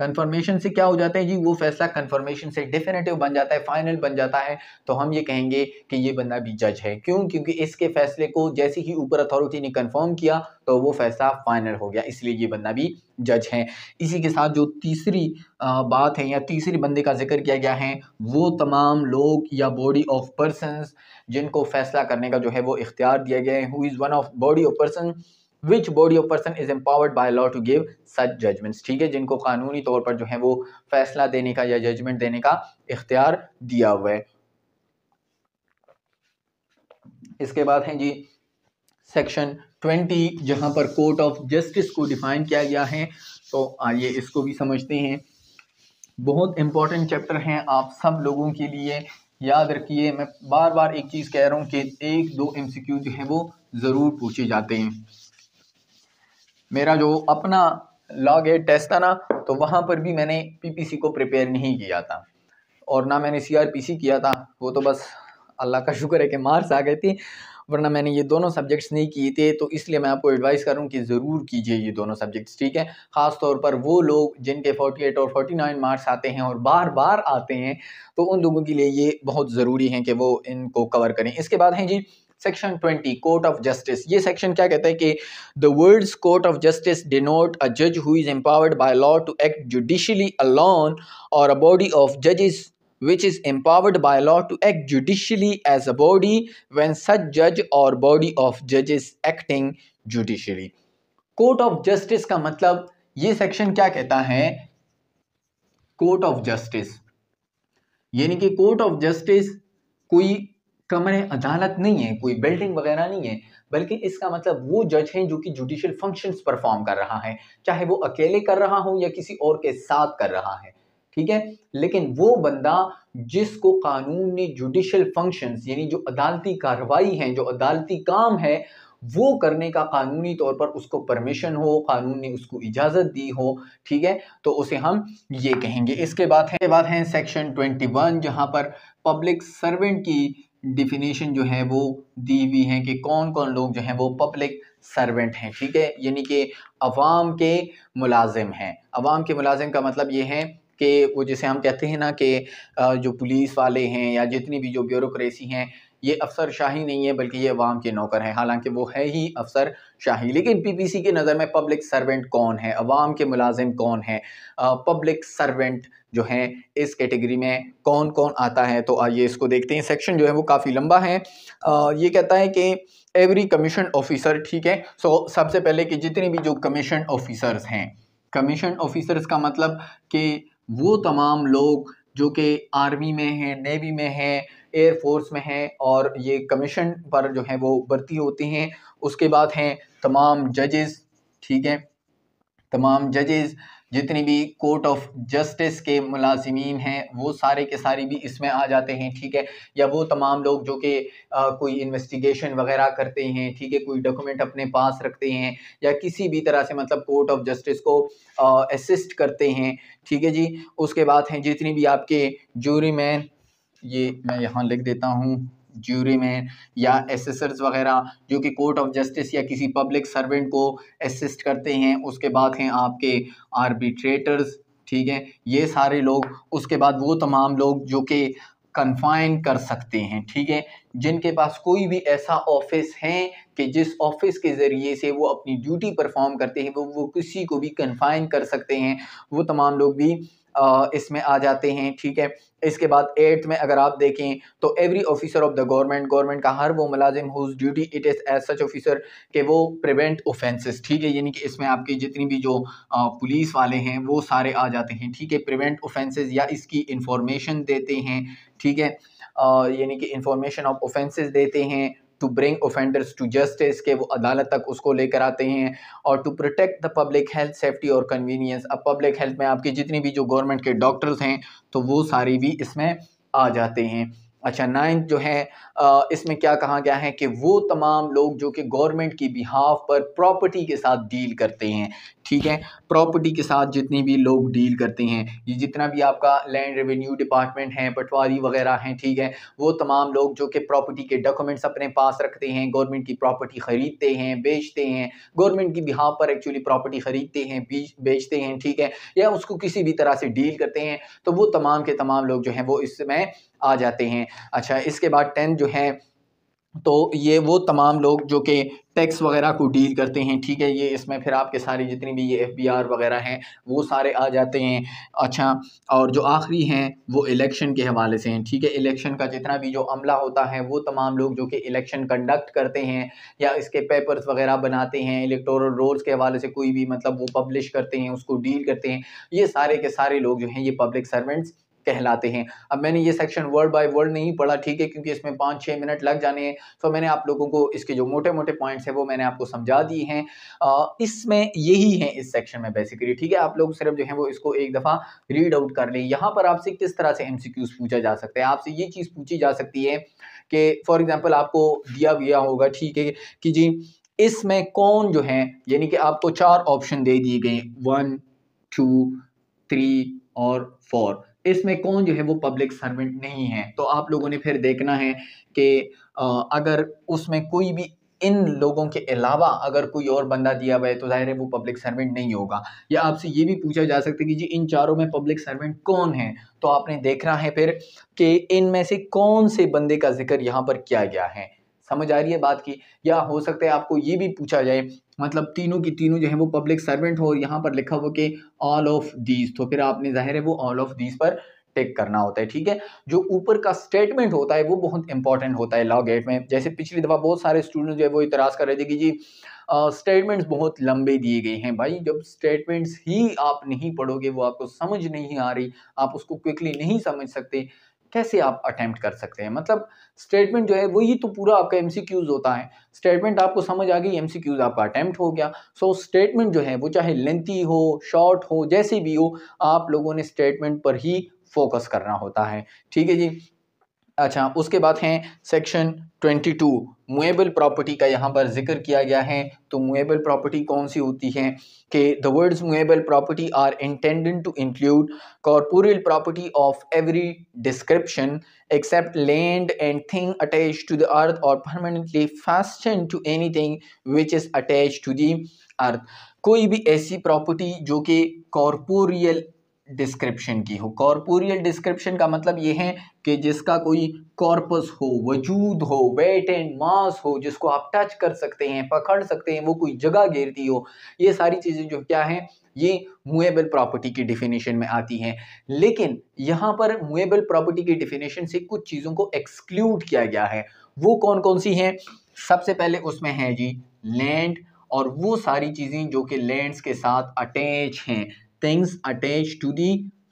कन्फर्मेशन से क्या हो जाता है जी वो फैसला कन्फर्मेशन से डेफिनेटिव बन जाता है फाइनल बन जाता है तो हम ये कहेंगे कि ये बंदा भी जज है क्यों क्योंकि इसके फैसले को जैसे ही ऊपर अथॉरिटी ने कन्फर्म किया तो वो फैसला फाइनल हो गया इसलिए ये बंदा भी जज है इसी के साथ जो तीसरी बात है या तीसरे बंदे का जिक्र किया गया है वो तमाम लोग या बॉडी ऑफ पर्सनस जिनको फैसला करने का जो है वो इख्तियार दिया गया है who is one of body of person which body of person is empowered by law to give such judgments ठीक है जिनको कानूनी तौर पर जो है वो फैसला देने का या जजमेंट देने का इख्तियार दिया हुआ है इसके बाद है जी सेक्शन 20 जहां पर कोर्ट ऑफ जस्टिस को डिफाइन किया गया है तो आइए इसको भी समझते हैं बहुत इंपॉर्टेंट चैप्टर हैं आप सब लोगों के लिए याद रखिए मैं बार बार एक चीज़ कह रहा हूँ कि एक दो एमसीक्यू जो है वो ज़रूर पूछे जाते हैं मेरा जो अपना लॉग है टेस्ट था ना तो वहाँ पर भी मैंने पीपीसी को प्रिपेयर नहीं किया था और ना मैंने सीआरपीसी किया था वो तो बस अल्लाह का शुक्र है कि मार्क्स आ गए थे वरना मैंने ये दोनों सब्जेक्ट्स नहीं किए थे तो इसलिए मैं आपको एडवाइस करूँ कि ज़रूर कीजिए ये दोनों सब्जेक्ट्स ठीक है ख़ास तौर पर वो लोग जिनके 48 और 49 मार्क्स आते हैं और बार बार आते हैं तो उन लोगों के लिए ये बहुत ज़रूरी है कि वो इनको कवर करें इसके बाद हैं जी सेक्शन 20 कोर्ट ऑफ जस्टिस ये सेक्शन क्या कहता है कि the words court of justice denote a जज who is empowered by law to act judicially alone और अ बॉडी ऑफ जजेस which is empowered by law to act judicially as a body when such जज और बॉडी ऑफ जजेस acting judicially court of justice का मतलब ये सेक्शन क्या कहता है कोर्ट ऑफ जस्टिस यानी कि कोर्ट ऑफ जस्टिस कोई कमरे अदालत नहीं है कोई बिल्डिंग वगैरह नहीं है बल्कि इसका मतलब वो जज हैं जो कि जुडिशियल फंक्शंस परफॉर्म कर रहा है चाहे वो अकेले कर रहा हो या किसी और के साथ कर रहा है ठीक है लेकिन वो बंदा जिसको कानून ने जुडिशल फंक्शंस यानी जो अदालती कार्रवाई है जो अदालती काम है वो करने का कानूनी तौर पर उसको परमिशन हो कानून ने उसको इजाज़त दी हो ठीक है तो उसे हम ये कहेंगे इसके बाद है बात है सेक्शन वन जहां पर पब्लिक सर्वेंट की डिफिनेशन जो है वो दी हुई है कि कौन कौन लोग जो हैं वो पब्लिक सर्वेंट हैं ठीक है यानी कि अवाम के मुलाजिम हैं अवाम के मुलाजिम का मतलब ये है कि वो जैसे हम कहते हैं ना कि जो पुलिस वाले हैं या जितनी भी जो ब्यूरोसी हैं ये अफसर शाही नहीं है बल्कि ये अवाम के नौकर हैं हालांकि वो है ही अफसर शाही लेकिन पीपीसी की नज़र में पब्लिक सर्वेंट कौन है अवाम के मुलाजिम कौन है पब्लिक सर्वेंट जो हैं इस कैटेगरी में कौन कौन आता है तो आइए इसको देखते हैं सेक्शन जो है वो काफ़ी लंबा है आ, ये कहता है कि एवरी कमीशन ऑफिसर ठीक है सो सबसे पहले कि जितने भी जो कमीशन ऑफिसर्स हैं कमीशन ऑफिसर्स का मतलब कि वो तमाम लोग जो कि आर्मी में हैं नेवी में हैं एयरफोर्स में हैं और ये कमीशन पर जो है वो भर्ती होते हैं उसके बाद हैं तमाम जजेस ठीक है तमाम जजेस जितनी भी कोर्ट ऑफ जस्टिस के मुलाजमीन हैं वो सारे के सारे भी इसमें आ जाते हैं ठीक है या वो तमाम लोग जो कि कोई इन्वेस्टिगेशन वगैरह करते हैं ठीक है कोई डॉक्यूमेंट अपने पास रखते हैं या किसी भी तरह से मतलब कोर्ट ऑफ जस्टिस को असिस्ट करते हैं ठीक है जी उसके बाद हैं जितनी भी आपके जूरी मैन ये मैं यहाँ लिख देता हूँ ज्यूरी में या एसेसर्स वगैरह जो कि कोर्ट ऑफ जस्टिस या किसी पब्लिक सर्वेंट को असिस्ट करते हैं उसके बाद हैं आपके आर्बिट्रेटर्स ठीक है ये सारे लोग उसके बाद वो तमाम लोग जो कि कन्फाइन कर सकते हैं ठीक है जिनके पास कोई भी ऐसा ऑफिस है कि जिस ऑफिस के ज़रिए से वो अपनी ड्यूटी परफॉर्म करते हैं वो वो किसी को भी कन्फाइन कर सकते हैं वो तमाम लोग भी इसमें आ जाते हैं ठीक है इसके बाद एट्थ में अगर आप देखें तो every officer of the government government का हर वो मुलाजिम whose duty it is as such officer के वो प्रिवेंट ऑफेंसेस ठीक है यानी कि इसमें आपके जितनी भी जो पुलिस वाले हैं वो सारे आ जाते हैं ठीक है प्रिवेंट ऑफेंसेस या इसकी इंफॉर्मेशन देते हैं ठीक है यानी कि इंफॉर्मेशन ऑफ ऑफेंसेस देते हैं to bring offenders to justice के वो अदालत तक उसको लेकर आते हैं और to protect the public health safety और कन्वीनियंस अब पब्लिक हेल्थ में आपके जितनी भी जो गवर्नमेंट के डॉक्टर्स हैं तो वो सारी भी इसमें आ जाते हैं अच्छा नाइन्थ जो है इसमें क्या कहा गया है कि वो तमाम लोग जो कि गवर्नमेंट की बिहाफ पर प्रॉपर्टी के साथ डील करते हैं ठीक है प्रॉपर्टी के साथ जितने भी लोग डील करते हैं ये जितना भी आपका लैंड रेवेन्यू डिपार्टमेंट है पटवारी वगैरह हैं ठीक है वो तमाम लोग जो कि प्रॉपर्टी के डॉक्यूमेंट्स अपने पास रखते हैं गवर्नमेंट की प्रॉपर्टी ख़रीदते हैं बेचते हैं गवर्नमेंट की बिहाफ पर एक्चुअली प्रॉपर्टी ख़रीदते हैं बेचते हैं ठीक है या उसको किसी भी तरह से डील करते हैं तो वो तमाम के तमाम लोग जो हैं वो इसमें आ जाते हैं अच्छा इसके बाद टेंथ जो है तो ये वो तमाम लोग जो कि टैक्स वगैरह को डील करते हैं ठीक है ये इसमें फिर आपके सारे जितने भी ये एफ बी आर वगैरह हैं वो सारे आ जाते हैं अच्छा और जो आखिरी हैं वो इलेक्शन के हवाले से हैं ठीक है इलेक्शन का जितना भी जो अमला होता है वो तमाम लोग जो कि इलेक्शन कंडक्ट करते हैं या इसके पेपर्स वगैरह बनाते हैं इलेक्टोरल रोल्स के हवाले से कोई भी मतलब वो पब्लिश करते हैं उसको डील करते हैं ये सारे के सारे लोग जो हैं ये पब्लिक सर्वेंट्स कहलाते हैं अब मैंने ये सेक्शन वर्ड बाय वर्ड नहीं पढ़ा ठीक है क्योंकि इसमें पाँच छः मिनट लग जाने हैं तो मैंने आप लोगों को इसके जो मोटे मोटे पॉइंट्स हैं वो मैंने आपको समझा दिए हैं इसमें यही है इस सेक्शन में बेसिकली ठीक है आप लोग सिर्फ जो है वो इसको एक दफ़ा रीड आउट कर लें यहाँ पर आपसे किस तरह से एम पूछा जा सकता है आपसे ये चीज़ पूछी जा सकती है कि फॉर एग्ज़ाम्पल आपको दिया गया होगा ठीक है कि जी इसमें कौन जो है यानी कि आपको चार ऑप्शन दे दिए गए वन टू थ्री और फोर इसमें कौन जो है वो पब्लिक सर्वेंट नहीं है तो आप लोगों ने फिर देखना है कि अगर उसमें कोई भी इन लोगों के अलावा अगर कोई और बंदा दिया हुआ है तो जाहिर है वो पब्लिक सर्वेंट नहीं होगा या आपसे ये भी पूछा जा सकता है कि जी इन चारों में पब्लिक सर्वेंट कौन है तो आपने देखना है फिर कि इनमें से कौन से बंदे का जिक्र यहाँ पर किया गया है समझ आ रही है बात की या हो सकता है आपको ये भी पूछा जाए मतलब तीनों की तीनों जो है वो पब्लिक सर्वेंट हो और यहाँ पर लिखा हो कि ऑल ऑफ दीज तो फिर आपने जाहिर है वो ऑल ऑफ दीज पर टेक करना होता है ठीक है जो ऊपर का स्टेटमेंट होता है वो बहुत इंपॉर्टेंट होता है लॉ गेट में जैसे पिछली दफ़ा बहुत सारे स्टूडेंट जो है वो इतराज़ कर रहे थे कि जी स्टेटमेंट्स uh, बहुत लंबे दिए गए हैं भाई जब स्टेटमेंट्स ही आप नहीं पढ़ोगे वो आपको समझ नहीं आ रही आप उसको क्विकली नहीं समझ सकते कैसे आप अटैम्प्ट कर सकते हैं मतलब स्टेटमेंट जो है वही तो पूरा आपका एम होता है स्टेटमेंट आपको समझ आ गई एम आपका अटैम्प्ट हो गया सो so, स्टेटमेंट जो है वो चाहे लेंथी हो शॉर्ट हो जैसे भी हो आप लोगों ने स्टेटमेंट पर ही फोकस करना होता है ठीक है जी अच्छा उसके बाद हैं सेक्शन टू मुएबल प्रॉपर्टी का यहाँ पर जिक्र किया गया है तो मुएबल प्रॉपर्टी कौन सी होती है कि the words movable property are intended to include corporeal property of every description except land and thing attach to the earth और permanently fasten to any thing which is attach to the earth कोई भी ऐसी प्रॉपर्टी जो कि कॉरपोरियल डिस्क्रिप्शन की हो कॉर्पोरियल डिस्क्रिप्शन का मतलब ये है कि जिसका कोई कॉर्पस हो वजूद हो वेट एंड मास हो जिसको आप टच कर सकते हैं पकड़ सकते हैं वो कोई जगह घेरती हो ये सारी चीज़ें जो क्या हैं ये मूएबल प्रॉपर्टी की डिफिनेशन में आती हैं लेकिन यहाँ पर मूएबल प्रॉपर्टी की डिफिनेशन से कुछ चीज़ों को एक्सक्लूड किया गया है वो कौन कौन सी हैं सबसे पहले उसमें है जी लैंड और वो सारी चीज़ें जो कि लैंड्स के साथ अटैच हैं things attach to the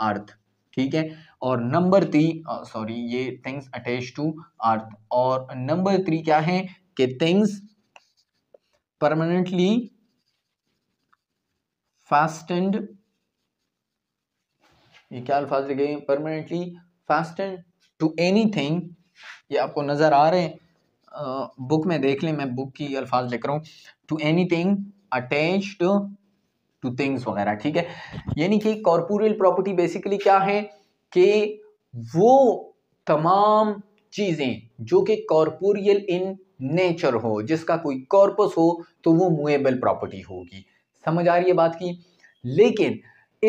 earth ठीक है और नंबर थ्री सॉरी ये थिंग्स अटैच टू अर्थ और नंबर थ्री क्या है कि थिंग्स परमानेंटली फास्टेंड ये क्या अल्फाज लिखे परमानेंटली फास्टेंड टू एनी ये आपको नज़र आ रहे हैं बुक में देख लें मैं बुक की अल्फाज लिख रहा हूँ to any thing attached to things वगैरह ठीक है यानी कि कॉरपोरियल प्रॉपर्टी बेसिकली क्या है कि वो तमाम चीज़ें जो कि कॉरपोरियल इन नेचर हो जिसका कोई कॉर्पस हो तो वो मूएबल प्रॉपर्टी होगी समझ आ रही है बात की लेकिन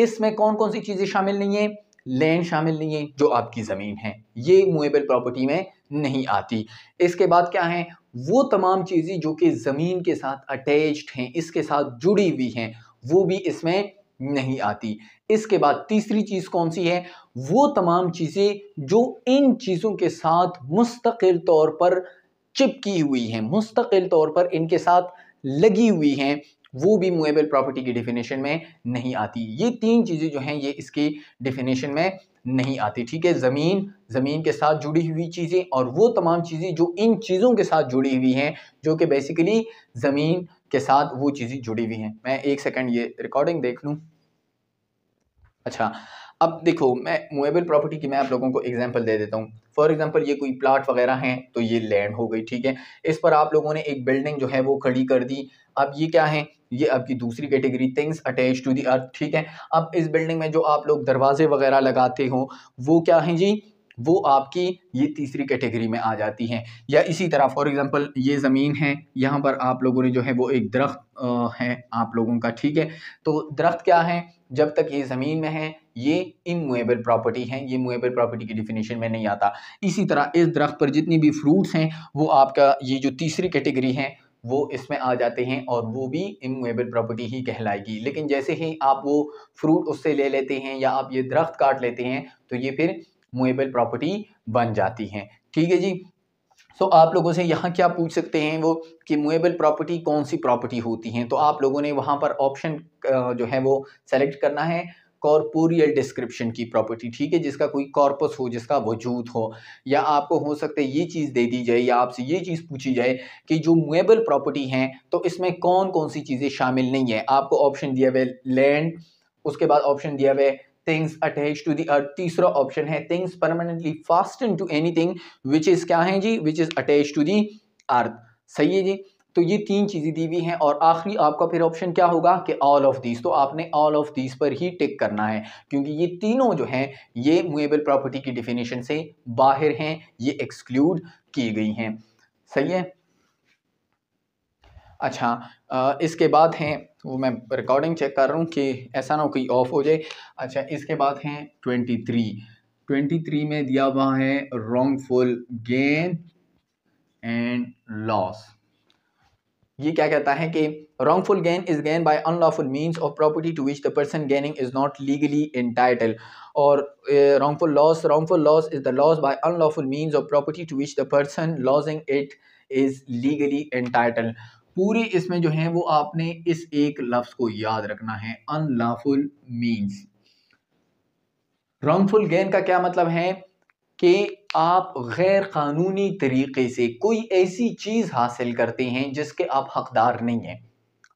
इसमें कौन कौन सी चीज़ें शामिल नहीं है लैंड शामिल नहीं है जो आपकी ज़मीन है ये मूएबल प्रॉपर्टी में नहीं आती इसके बाद क्या है वो तमाम चीज़ें जो कि ज़मीन के साथ अटैच्ड हैं इसके साथ जुड़ी हुई हैं वो भी इसमें नहीं आती इसके बाद तीसरी चीज़ कौन सी है वो तमाम चीज़ें जो इन चीज़ों के साथ मुस्तकिल तौर पर चिपकी हुई हैं मुस्तकिल तौर पर इनके साथ लगी हुई हैं वो भी मुएबल प्रॉपर्टी की डिफिनेशन में नहीं आती ये तीन चीज़ें जो हैं ये इसकी डिफिनेशन में नहीं आती ठीक है ज़मीन ज़मीन के साथ जुड़ी हुई चीज़ें और वो तमाम चीज़ें जो इन चीज़ों के साथ जुड़ी हुई हैं जो कि बेसिकली ज़मीन के साथ वो चीज़ें जुड़ी हुई हैं मैं एक सेकंड ये रिकॉर्डिंग देख लूँ अच्छा अब देखो मैं मूवेबल प्रॉपर्टी की मैं आप लोगों को एग्जांपल दे देता हूँ फॉर एग्जांपल ये कोई प्लाट वगैरह हैं तो ये लैंड हो गई ठीक है इस पर आप लोगों ने एक बिल्डिंग जो है वो खड़ी कर दी अब ये क्या है ये आपकी दूसरी category things attach to the earth ठीक है अब इस बिल्डिंग में जो आप लोग दरवाजे वगैरह लगाते हो वो क्या है जी वो आपकी ये तीसरी कैटेगरी में आ जाती हैं या इसी तरह फॉर एग्ज़ाम्पल ये ज़मीन है यहाँ पर आप लोगों ने जो है वो एक दरख्त है आप लोगों का ठीक है तो दरख्त क्या है जब तक ये ज़मीन में है ये इमूएबल प्रॉपर्टी है ये मूएबल प्रॉपर्टी की डिफिनेशन में नहीं आता इसी तरह इस दरख्त पर जितनी भी फ्रूट्स हैं वो आपका ये जो तीसरी कैटेगरी है वो इसमें आ जाते हैं और वो भी इमूएबल प्रॉपर्टी ही कहलाएगी लेकिन जैसे ही आप वो फ्रूट उससे ले लेते हैं या आप ये दरख्त काट लेते हैं तो ये फिर मुएबल प्रॉपर्टी बन जाती हैं ठीक है जी तो आप लोगों से यहाँ क्या पूछ सकते हैं वो कि मुएबल प्रॉपर्टी कौन सी प्रॉपर्टी होती हैं तो आप लोगों ने वहाँ पर ऑप्शन जो है वो सेलेक्ट करना है कॉरपोरियल डिस्क्रिप्शन की प्रॉपर्टी ठीक है जिसका कोई कॉर्पस हो जिसका वजूद हो या आपको हो सकता है ये चीज़ दे दी जाए या आपसे ये चीज़ पूछी जाए कि जो मुएबल प्रॉपर्टी हैं तो इसमें कौन कौन सी चीज़ें शामिल नहीं है आपको ऑप्शन दिया हुआ है लैंड उसके बाद ऑप्शन दिया हुआ है things attach to the earth तीसरा ऑप्शन है things permanently fasten to anything which is क्या है जी which is attach to the earth सही है जी तो ये तीन चीज़ें दी हुई हैं और आखिरी आपका फिर ऑप्शन क्या होगा कि ऑल ऑफ दीज तो आपने ऑल ऑफ दीज पर ही टिक करना है क्योंकि ये तीनों जो हैं ये मूवेबल प्रॉपर्टी की डिफिनेशन से बाहर हैं ये एक्सक्लूड की गई हैं सही है अच्छा आ, इसके बाद हैं तो मैं रिकॉर्डिंग चेक कर रहा हूँ कि ऐसा ना कोई ऑफ हो जाए अच्छा इसके बाद हैं ट्वेंटी थ्री में दिया हुआ है रॉन्गफुल गेन एंड लॉस ये क्या कहता है कि wrongful gain is gain by unlawful means of property to which the person gaining is not legally title और wrongful loss wrongful loss is the loss by unlawful means of property to which the person losing it is legally title पूरी इसमें जो है वो आपने इस एक लफ्ज को याद रखना है अनलॉफुल मीन्स रॉन्गफुल गेन का क्या मतलब है कि आप गैर कानूनी तरीके से कोई ऐसी चीज़ हासिल करते हैं जिसके आप हकदार नहीं हैं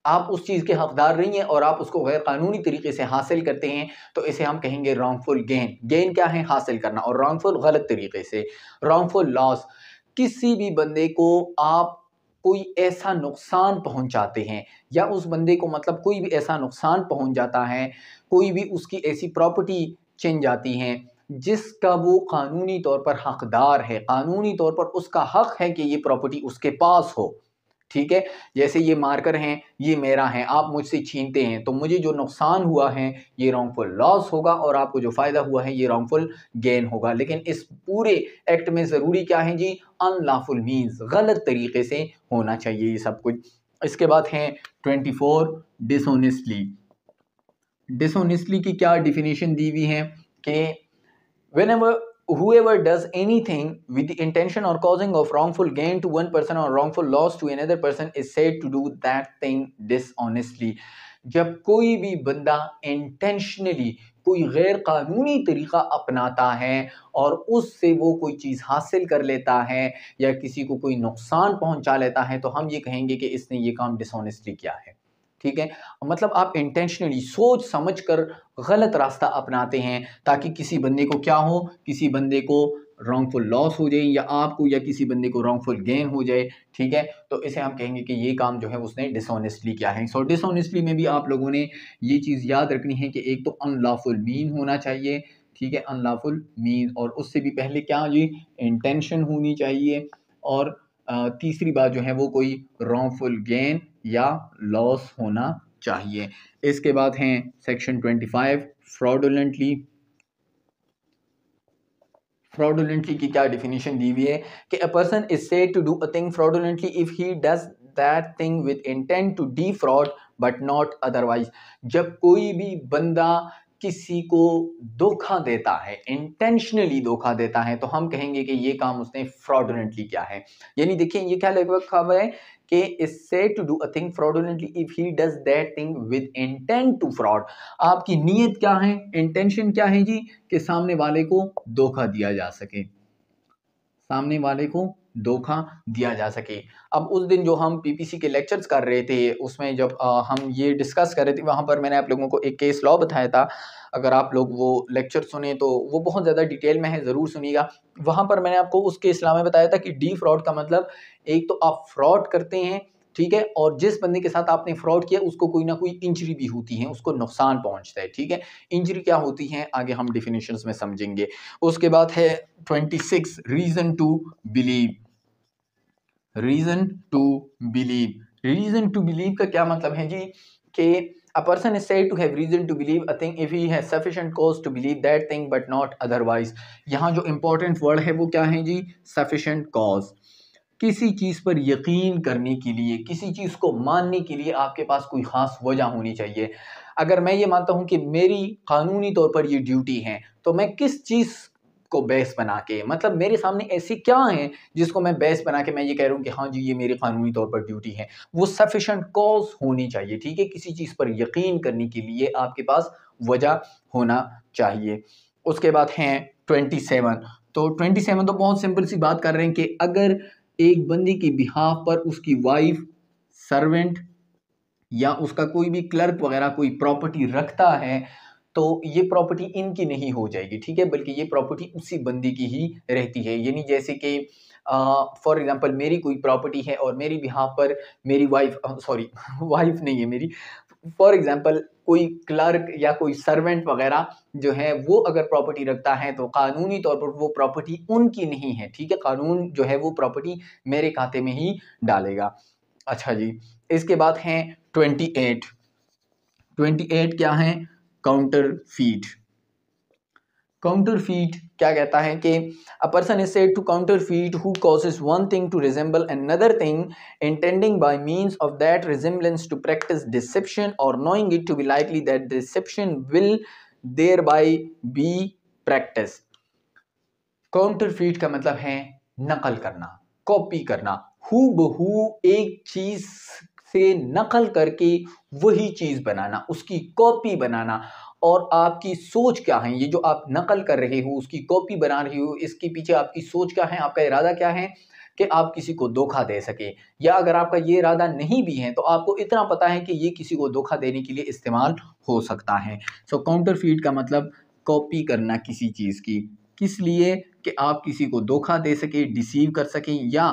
आप उस चीज़ के हकदार नहीं हैं और आप उसको गैर कानूनी तरीके से हासिल करते हैं तो इसे हम कहेंगे रॉन्गफुल गेन गेन क्या है हासिल करना और रॉन्गफुल गलत तरीके से रॉन्गफुल लॉस किसी भी बंदे को आप कोई ऐसा नुकसान पहुंचाते हैं या उस बंदे को मतलब कोई भी ऐसा नुकसान पहुंच जाता है कोई भी उसकी ऐसी प्रॉपर्टी चेंज जाती हैं जिसका वो कानूनी तौर पर हकदार है कानूनी तौर पर उसका हक है कि ये प्रॉपर्टी उसके पास हो ठीक है जैसे ये मार्कर हैं ये मेरा है आप मुझसे छीनते हैं तो मुझे जो नुकसान हुआ है ये रॉन्गफुल लॉस होगा और आपको जो फ़ायदा हुआ है ये रॉन्गफुल गेन होगा लेकिन इस पूरे एक्ट में ज़रूरी क्या है जी अनलाफुल मीन्स गलत तरीके से होना चाहिए ये सब कुछ इसके बाद हैं ट्वेंटी फोर डिसोनेस्टली डिसोनेस्टली की क्या डिफिनेशन दी हुई है कि whenever whoever does anything with the intention or causing of wrongful gain to one person or wrongful loss to another person is said to do that thing dishonestly जब कोई भी बंदा intentionally कोई गैर कानूनी तरीक़ा अपनाता है और उससे वो कोई चीज़ हासिल कर लेता है या किसी को कोई नुकसान पहुंचा लेता है तो हम ये कहेंगे कि इसने ये काम डिसऑनेस्टली किया है ठीक है मतलब आप इंटेंशनली सोच समझ कर गलत रास्ता अपनाते हैं ताकि किसी बंदे को क्या हो किसी बंदे को रॉन्गफुल लॉस हो जाए या आपको या किसी बंदे को रॉन्गफुल गेन हो जाए ठीक है तो इसे हम कहेंगे कि ये काम जो है उसने डिसऑनेस्टली किया है सो so, डिसऑनेस्टली में भी आप लोगों ने ये चीज़ याद रखनी है कि एक तो अनलॉफुल मीन होना चाहिए ठीक है अनलॉफुल मीन और उससे भी पहले क्या ये इंटेंशन होनी चाहिए और तीसरी बात जो है वो कोई रॉन्गफुल गेन या लॉस होना चाहिए इसके बाद हैं section twenty five fraudulently fraudulently की क्या डिफिनीशन दी हुई है कि a person is said to do a thing fraudulently if he does that thing with intent to defraud but not otherwise जब कोई भी बंदा किसी को धोखा देता है इंटेंशनली धोखा देता है तो हम कहेंगे कि ये काम उसने फ्रॉडुलेंटली किया है यानी देखिए ये क्या लगभग खबर है के is said to do a thing fraudulently if he does that thing with intent to fraud आपकी नीयत क्या है इंटेंशन क्या है जी कि सामने वाले को धोखा दिया जा सके सामने वाले को धोखा दिया जा सके अब उस दिन जो हम पीपीसी के लेक्चर्स कर रहे थे उसमें जब आ, हम ये डिस्कस कर रहे थे वहाँ पर मैंने आप लोगों को एक केस लॉ बताया था अगर आप लोग वो लेक्चर सुने तो वो बहुत ज़्यादा डिटेल में है ज़रूर सुनिएगा वहाँ पर मैंने आपको उस केस लॉ में बताया था कि डी फ्रॉड का मतलब एक तो आप फ्रॉड करते हैं ठीक है और जिस बंदे के साथ आपने फ्रॉड किया उसको कोई ना कोई इंजरी भी होती है उसको नुकसान पहुंचता है ठीक है इंजरी क्या होती है आगे हम डिफिनेशन में समझेंगे उसके बाद है twenty six reason to believe reason to believe reason to believe का क्या मतलब है जी कि a person is said to have reason to believe a thing if he has sufficient cause to believe that thing but not otherwise यहाँ जो important word है वो क्या है जी sufficient cause किसी चीज़ पर यकीन करने के लिए किसी चीज़ को मानने के लिए आपके पास कोई ख़ास वजह होनी चाहिए अगर मैं ये मानता हूँ कि मेरी कानूनी तौर पर ये ड्यूटी है तो मैं किस चीज़ को बेस बना के मतलब मेरे सामने ऐसी क्या है जिसको मैं बेस बना के मैं ये कह रहा हूँ कि हाँ जी ये मेरी कानूनी तौर पर ड्यूटी है वो सफिशेंट कॉज होनी चाहिए ठीक है किसी चीज़ पर यकीन करने के लिए आपके पास वजह होना चाहिए उसके बाद हैं ट्वेंटी सेवन तो ट्वेंटी सेवन तो बहुत सिंपल सी बात कर रहे हैं कि अगर एक बंदी की बिहाफ पर उसकी वाइफ सर्वेंट या उसका कोई भी क्लर्क वगैरह कोई प्रॉपर्टी रखता है तो ये प्रॉपर्टी इनकी नहीं हो जाएगी ठीक है बल्कि ये प्रॉपर्टी उसी बंदी की ही रहती है यानी जैसे कि फॉर एग्ज़ाम्पल मेरी कोई प्रॉपर्टी है और मेरी यहाँ पर मेरी वाइफ सॉरी वाइफ नहीं है मेरी फॉर एग्ज़ाम्पल कोई क्लर्क या कोई सर्वेंट वगैरह जो है वो अगर प्रॉपर्टी रखता है तो कानूनी तौर पर वो प्रॉपर्टी उनकी नहीं है ठीक है कानून जो है वो प्रॉपर्टी मेरे खाते में ही डालेगा अच्छा जी इसके बाद हैं ट्वेंटी एट ट्वेंटी एट क्या है काउंटर फीड काउंटर फीड क्या कहता है कि a person is said to counterfeit who causes one thing to resemble another thing intending by means of that resemblance to practise deception और knowing it to be likely that deception will thereby be practise counterfeit का मतलब है नकल करना कॉपी करना हु बहू एक चीज़ से नकल करके वही चीज़ बनाना उसकी कॉपी बनाना और आपकी सोच क्या है ये जो आप नकल कर रहे हो उसकी कॉपी बना रहे हो इसके पीछे आपकी सोच क्या है आपका इरादा क्या है कि आप किसी को धोखा दे सके या अगर आपका ये इरादा नहीं भी है तो आपको इतना पता है कि ये किसी को धोखा देने के लिए इस्तेमाल हो सकता है सो काउंटर फीड का मतलब कॉपी करना किसी चीज़ की किस लिए कि आप किसी को धोखा दे सकें डिसीव कर सकें या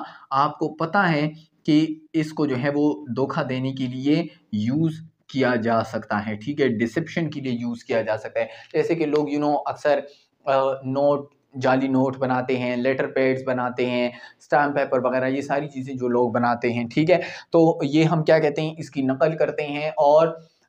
आपको पता है कि इसको जो है वो धोखा देने के लिए यूज़ किया जा सकता है ठीक है डिसेप्शन के लिए यूज़ किया जा सकता है जैसे कि लोग यू नो अक्सर नोट जाली नोट बनाते हैं लेटर पैड्स बनाते हैं स्टाम्प पेपर वगैरह ये सारी चीज़ें जो लोग बनाते हैं ठीक है तो ये हम क्या कहते हैं इसकी नकल करते हैं और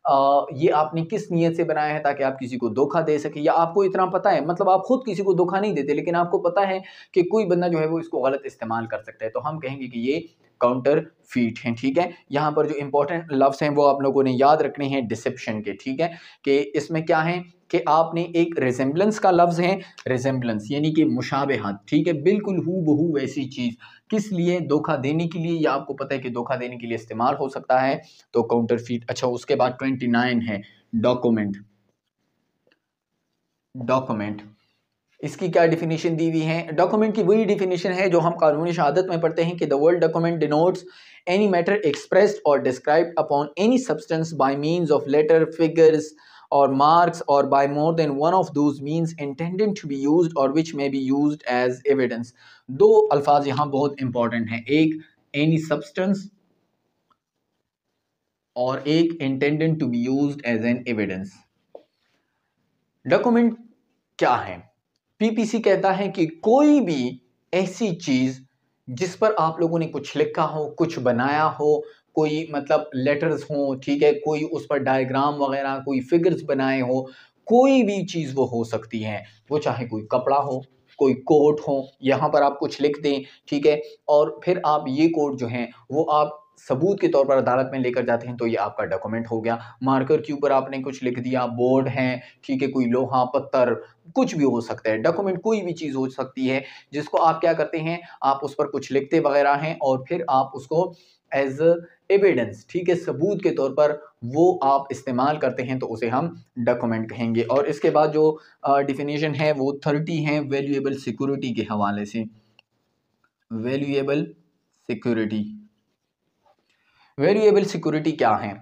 आ, ये आपने किस नीयत से बनाया है ताकि आप किसी को धोखा दे सके या आपको इतना पता है मतलब आप खुद किसी को धोखा नहीं देते लेकिन आपको पता है कि कोई बंदा जो है वो इसको गलत इस्तेमाल कर सकता है तो हम कहेंगे कि ये काउंटर फीट हैं ठीक है यहाँ पर जो इंपॉर्टेंट लफ्स हैं वो आप लोगों ने याद रखने हैं डिसेप्शन के ठीक है कि इसमें क्या है कि आपने एक रिजेंबलेंस का लफ्ज़ है रिजेंबलेंस यानी कि मुशाबहत ठीक है बिल्कुल हु बहू वैसी चीज़ किस लिए धोखा देने के लिए या आपको पता है कि धोखा देने के लिए इस्तेमाल हो सकता है तो काउंटर फीट अच्छा उसके बाद ट्वेंटी नाइन है डॉक्यूमेंट डॉक्यूमेंट इसकी क्या डिफिनीशन दी हुई है डॉक्यूमेंट की वही डिफिनीशन है जो हम कानूनी शहादत में पढ़ते हैं कि the world document denotes any matter express और describe upon any substance by means of letter figures और मार्क्स और by more than one of those means intended to be use और which may be use as evidence दो अल्फाज यहाँ बहुत इंपॉर्टेंट हैं एक एनी सब्सटेंस और एक intended to be use as an evidence document क्या है पीपीसी कहता है कि कोई भी ऐसी चीज़ जिस पर आप लोगों ने कुछ लिखा हो कुछ बनाया हो कोई मतलब लेटर्स हो ठीक है कोई उस पर डायग्राम वगैरह कोई फिगर्स बनाए हो कोई भी चीज़ वो हो सकती है वो चाहे कोई कपड़ा हो कोई कोट हो यहाँ पर आप कुछ लिख दें ठीक है और फिर आप ये कोट जो हैं वो आप सबूत के तौर पर अदालत में लेकर जाते हैं तो ये आपका डॉक्यूमेंट हो गया मार्कर के ऊपर आपने कुछ लिख दिया बोर्ड है ठीक है कोई लोहा पत्थर कुछ भी हो सकता है डॉक्यूमेंट कोई भी चीज़ हो सकती है जिसको आप क्या करते हैं आप उस पर कुछ लिखते वगैरह हैं और फिर आप उसको एज एविडेंस ठीक है सबूत के तौर पर वो आप इस्तेमाल करते हैं तो उसे हम डॉक्यूमेंट कहेंगे और इसके बाद जो डिफिनेशन है वो थर्टी है वैल्यूएबल सिक्योरिटी के हवाले से वैल्यूएबल सिक्योरिटी वेरिएबल सिक्योरिटी क्या है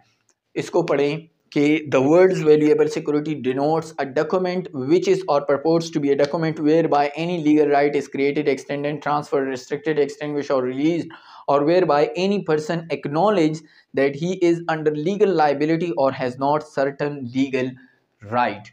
इसको पढ़ें कि the words variable security denotes a document which is और propose to be a document whereby any legal right is created extended transfer restricted extend और रिलीज और whereby any person acknowledge that he is under legal liability और has not certain legal right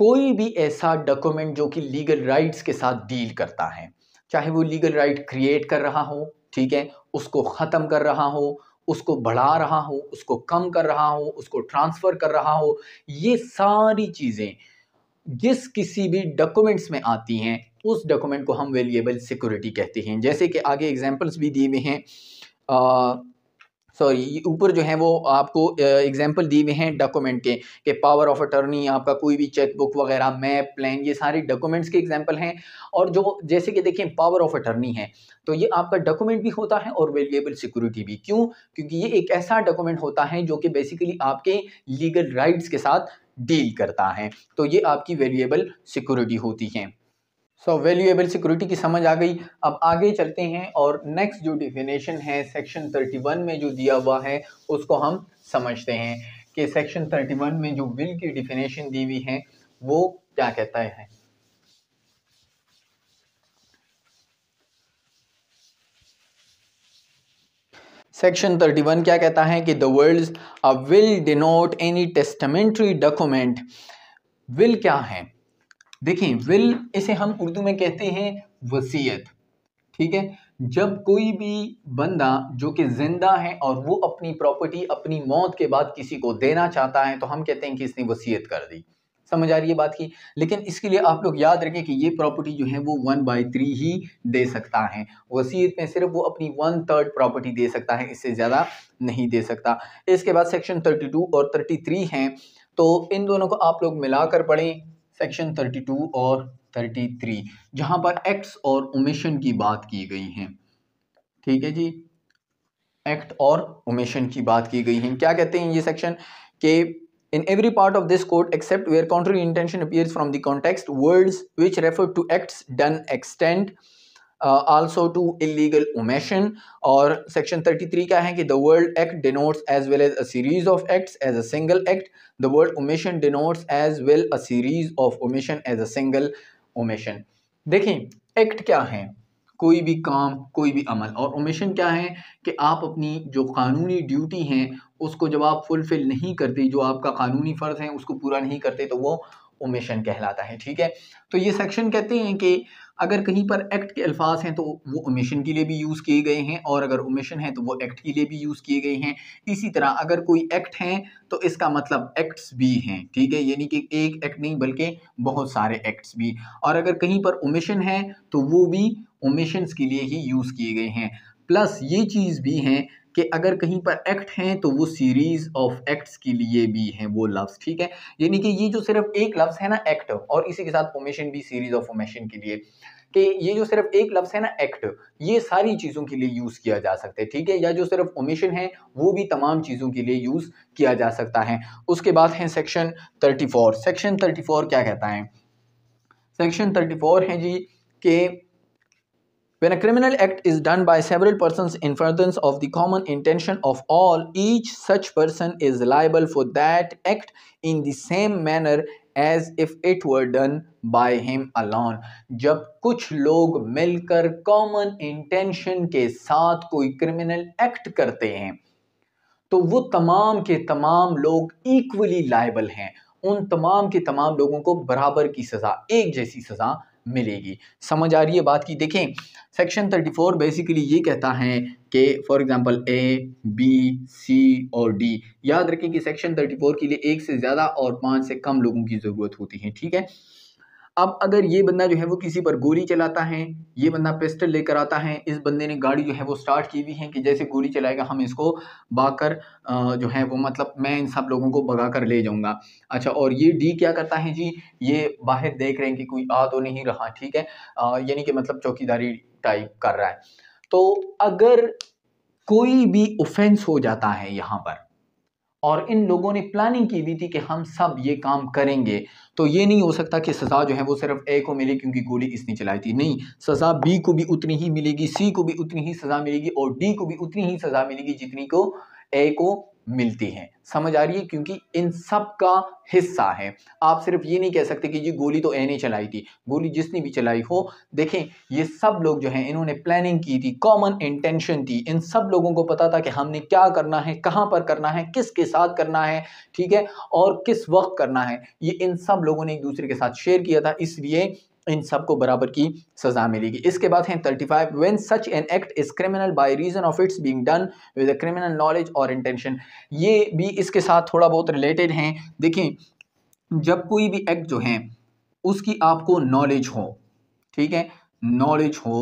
कोई भी ऐसा डॉक्यूमेंट जो कि लीगल राइट्स के साथ डील करता है चाहे वो लीगल राइट क्रिएट कर रहा हो ठीक है उसको ख़त्म कर रहा हो उसको बढ़ा रहा हो उसको कम कर रहा हो उसको ट्रांसफ़र कर रहा हो ये सारी चीज़ें जिस किसी भी डॉक्यूमेंट्स में आती हैं उस डॉक्यूमेंट को हम वेलिएबल सिक्योरिटी कहते हैं जैसे कि आगे एग्जांपल्स भी दिए हुए हैं सॉरी ऊपर जो है वो आपको एग्जांपल दिए हुए हैं डॉक्यूमेंट के कि पावर ऑफ अटर्नी आपका कोई भी चेक बुक वगैरह मैप प्लान ये सारे डॉक्यूमेंट्स के एग्जांपल हैं और जो जैसे कि देखें पावर ऑफ अटर्नी है तो ये आपका डॉक्यूमेंट भी होता है और वेलिएबल सिक्योरिटी भी क्यों क्योंकि ये एक ऐसा डॉक्यूमेंट होता है जो कि बेसिकली आपके लीगल राइट्स के साथ डील करता है तो ये आपकी वेरिएबल सिक्योरिटी होती है सो वैल्यूएबल सिक्योरिटी की समझ आ गई अब आगे चलते हैं और नेक्स्ट जो डिफिनेशन है सेक्शन 31 में जो दिया हुआ है उसको हम समझते हैं कि सेक्शन 31 में जो बिल की डिफिनेशन दी हुई है वो क्या कहता है सेक्शन 31 क्या कहता है कि the world will denote any testamentary document will क्या है देखिए विल इसे हम उर्दू में कहते हैं वसीयत ठीक है जब कोई भी बंदा जो कि जिंदा है और वो अपनी प्रॉपर्टी अपनी मौत के बाद किसी को देना चाहता है तो हम कहते हैं कि इसने वसीयत कर दी समझ आ रही है बात की लेकिन इसके लिए आप लोग याद रखें कि ये प्रॉपर्टी जो है वो वन बाई थ्री ही दे सकता है वसीयत में सिर्फ वो अपनी वन थर्ड प्रॉपर्टी दे सकता है इससे ज़्यादा नहीं दे सकता इसके बाद सेक्शन थर्टी टू और थर्टी थ्री हैं तो इन दोनों को आप लोग मिलाकर पढ़ें सेक्शन 32 और 33 जहां पर एक्ट्स और ओमिशन की बात की गई है ठीक है जी एक्ट और ओमिशन की बात की गई है क्या कहते हैं ये सेक्शन के in every part of this court except where contrary intention appear from the context words which refer to acts done extend also to illegal omission और सेक्शन 33 का है कि the world act denotes as well as a series of acts as a single act the world omission denotes as well a series of omission as a single omission देखें एक्ट क्या है कोई भी काम कोई भी अमल और ओमेशन क्या है कि आप अपनी जो कानूनी ड्यूटी हैं उसको जब आप फुलफ़िल नहीं करते जो आपका कानूनी फ़र्ज़ है उसको पूरा नहीं करते तो वो ओमेशन कहलाता है ठीक है तो ये सेक्शन कहते हैं कि अगर कहीं पर एक्ट के अल्फाज हैं तो वो ओमिशन के लिए भी यूज़ किए गए हैं और अगर ओमिशन है तो वो एक्ट के लिए भी यूज़ किए गए हैं इसी तरह अगर कोई एक्ट हैं तो इसका मतलब एक्ट्स भी हैं ठीक है यानी कि एक एक्ट नहीं बल्कि बहुत सारे एक्ट्स भी और अगर कहीं पर ओमिशन है तो वो भी ओमिशन के लिए ही यूज़ किए गए हैं प्लस ये चीज़ भी हैं कि अगर कहीं पर एक्ट हैं तो वो सीरीज ऑफ एक्ट्स के लिए भी हैं वो लफ्ज़ ठीक है यानी कि ये जो सिर्फ एक लफ्ज़ है ना एक्ट और इसी के साथ फॉर्मेशन भी सीरीज ऑफ फॉर्मेशन के लिए कि ये जो सिर्फ एक लफ्ज़ है ना एक्ट ये सारी चीज़ों के लिए यूज़ किया जा सकता है ठीक है या जो सिर्फ ओमिशन है वो भी तमाम चीज़ों के लिए यूज़ किया जा सकता है उसके बाद है सेक्शन 34 सेक्शन 34 क्या कहता है सेक्शन 34 है जी के When a criminal act is done by several persons in furtherance of the common intention of all, each such person is liable for that act in the same manner as if it were done by him alone. जब कुछ लोग मिलकर common intention के साथ कोई criminal act करते हैं तो वो तमाम के तमाम लोग equally liable हैं उन तमाम के तमाम लोगों को बराबर की सज़ा एक जैसी सज़ा मिलेगी समझ आ रही है बात की देखें सेक्शन 34 बेसिकली ये कहता है कि for example A B C और डी याद रखें कि सेक्शन 34 के लिए एक से ज़्यादा और पाँच से कम लोगों की ज़रूरत होती है ठीक है अब अगर ये बंदा जो है वो किसी पर गोली चलाता है ये बंदा पिस्टल लेकर आता है इस बंदे ने गाड़ी जो है वो स्टार्ट की हुई है कि जैसे गोली चलाएगा हम इसको बाकर जो है वो मतलब मैं इन सब लोगों को भगा कर ले जाऊंगा अच्छा और ये डी क्या करता है जी ये बाहर देख रहे हैं कि कोई आ तो नहीं रहा ठीक है यानी कि मतलब चौकीदारी टाइप कर रहा है तो अगर कोई भी ऑफेंस हो जाता है यहाँ पर और इन लोगों ने प्लानिंग की हुई थी कि हम सब ये काम करेंगे तो ये नहीं हो सकता कि सज़ा जो है वो सिर्फ ए को मिले क्योंकि गोली इसने चलाई थी नहीं सज़ा बी को भी उतनी ही मिलेगी सी को भी उतनी ही सज़ा मिलेगी और डी को भी उतनी ही सज़ा मिलेगी जितनी को ए को मिलती हैं समझ आ रही है क्योंकि इन सब का हिस्सा है आप सिर्फ ये नहीं कह सकते कि ये गोली तो ए ने चलाई थी गोली जिसने भी चलाई हो देखें ये सब लोग जो हैं इन्होंने प्लानिंग की थी कॉमन इंटेंशन थी इन सब लोगों को पता था कि हमने क्या करना है कहाँ पर करना है किसके साथ करना है ठीक है और किस वक्त करना है ये इन सब लोगों ने एक दूसरे के साथ शेयर किया था इसलिए इन सबको बराबर की सज़ा मिलेगी इसके बाद है thirty five when such an act is criminal by reason of its being done with a criminal knowledge और इंटेंशन ये भी इसके साथ थोड़ा बहुत रिलेटेड हैं देखें जब कोई भी एक्ट जो है उसकी आपको नॉलेज हो ठीक है नॉलेज हो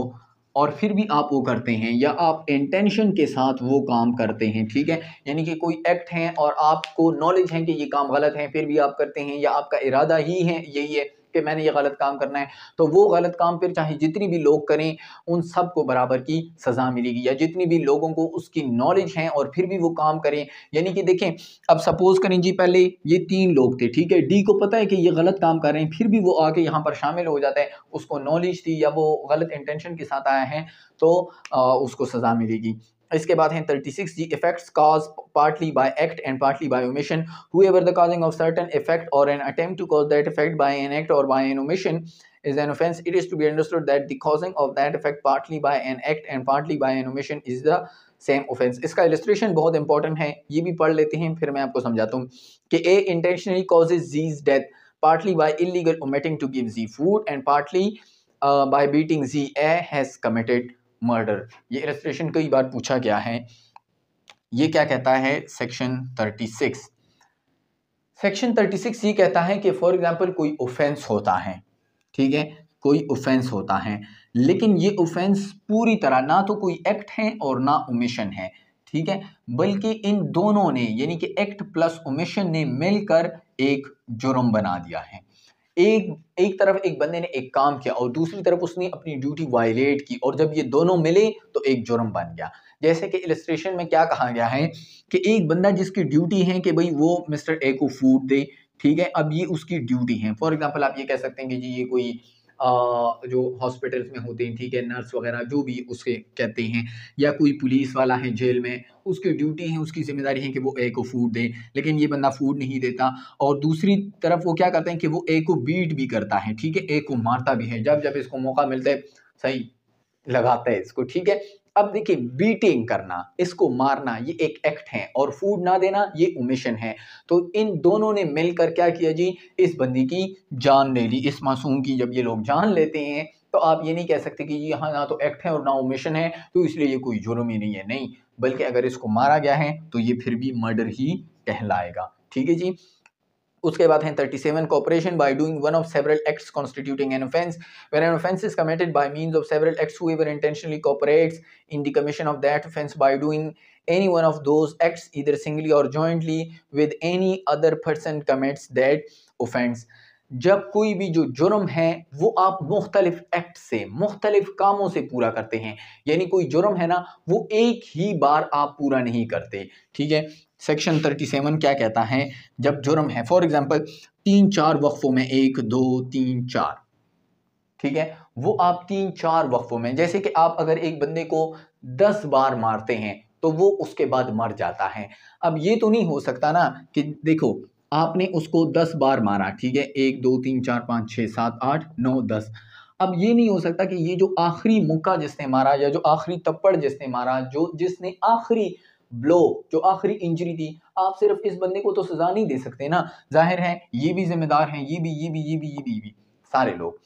और फिर भी आप वो करते हैं या आप इंटेंशन के साथ वो काम करते हैं ठीक है यानी कि कोई एक्ट है और आपको नॉलेज है कि ये काम गलत है फिर भी आप करते हैं या आपका इरादा ही है यही है कि मैंने ये गलत काम करना है तो वो गलत काम फिर चाहे जितनी भी लोग करें उन सब को बराबर की सज़ा मिलेगी या जितनी भी लोगों को उसकी नॉलेज है और फिर भी वो काम करें यानी कि देखें अब सपोज़ करें जी पहले ये तीन लोग थे ठीक है डी को पता है कि ये गलत काम कर रहे हैं फिर भी वो आके यहाँ पर शामिल हो जाता है उसको नॉलेज थी या वो गलत इंटेंशन के साथ आया है तो आ, उसको सज़ा मिलेगी इसके बाद हैं 36 जी effects caused partly by act and partly by omission whoever the causing of certain effect or an attempt to cause that effect by an act or by an omission is an offense it is to be understood that the causing of that effect partly by an act and partly by an omission is the same offence इसका इलिस्ट्रेशन important. इंपॉर्टेंट है ये भी पढ़ लेते हैं फिर मैं आपको समझाता हूँ कि A intentionally causes Z's death partly by illegal omitting to give Z food and partly uh, by beating Z A has committed murder ये illustration कई बार पूछा गया है ये क्या कहता है सेक्शन 36 सेक्शन 36 ये कहता है कि फॉर एग्जांपल कोई ऑफेंस होता है ठीक है कोई ऑफेंस होता है लेकिन ये ऑफेंस पूरी तरह ना तो कोई एक्ट है और ना ओमिशन है ठीक है बल्कि इन दोनों ने यानी कि एक्ट प्लस ओमिशन ने मिलकर एक जुर्म बना दिया है एक एक तरफ एक बंदे ने एक काम किया और दूसरी तरफ उसने अपनी ड्यूटी वायलेट की और जब ये दोनों मिले तो एक जुर्म बन गया जैसे कि इलस्ट्रेशन में क्या कहा गया है कि एक बंदा जिसकी ड्यूटी है कि भाई वो मिस्टर ए को फूड दे ठीक है अब ये उसकी ड्यूटी है फॉर एग्जाम्पल आप ये कह सकते हैं कि जी ये कोई आ, जो हॉस्पिटल्स में होते हैं ठीक है नर्स वगैरह जो भी उसके कहते हैं या कोई पुलिस वाला है जेल में उसकी ड्यूटी है उसकी जिम्मेदारी है कि वो ए को फूड दे लेकिन ये बंदा फूड नहीं देता और दूसरी तरफ वो क्या करते हैं कि वो ए को बीट भी करता है ठीक है ए को मारता भी है जब जब इसको मौका मिलता है सही लगाता है इसको ठीक है अब देखिए बीटिंग करना इसको मारना ये एक एक्ट है और फूड ना देना ये उमिशन है तो इन दोनों ने मिलकर क्या किया जी इस बंदी की जान ले ली इस मासूम की जब ये लोग जान लेते हैं तो आप ये नहीं कह सकते कि यहाँ ना तो एक्ट है और ना उमिशन है तो इसलिए ये कोई जुर्म ही नहीं है नहीं बल्कि अगर इसको मारा गया है तो ये फिर भी मर्डर ही कहलाएगा ठीक है जी उसके बाद है thirty seven cooperation by doing one of several acts constituting an offence where an offence is committed by mean of several acts whoever intentionally cooperates in the commission of that offence by doing any one of those acts either singly और jointly with any other person commits that offence जब कोई भी जो जुर्म है वो आप मुख्तलिफ एक्ट से मुख्तलिफ कामों से पूरा करते हैं यानी कोई जुर्म है ना वो एक ही बार आप पूरा नहीं करते ठीक है सेक्शन थर्टी सेवन क्या कहता है जब जुर्म है फॉर एग्जाम्पल तीन चार वक्फों में एक दो तीन चार ठीक है वो आप तीन चार वक्फों में जैसे कि आप अगर एक बंदे को दस बार मारते हैं तो वो उसके बाद मर जाता है अब ये तो नहीं हो सकता ना कि देखो आपने उसको दस बार मारा ठीक है एक दो तीन चार पाँच छः सात आठ नौ दस अब ये नहीं हो सकता कि ये जो आखिरी मुक्का जिसने मारा या जो आखिरी तप्पड़ जिसने मारा जो जिसने आखिरी ब्लो जो आखिरी इंजरी थी आप सिर्फ इस बंदे को तो सजा नहीं दे सकते ना जाहिर है ये भी जिम्मेदार हैं ये भी ये भी ये भी ये भी ये भी सारे लोग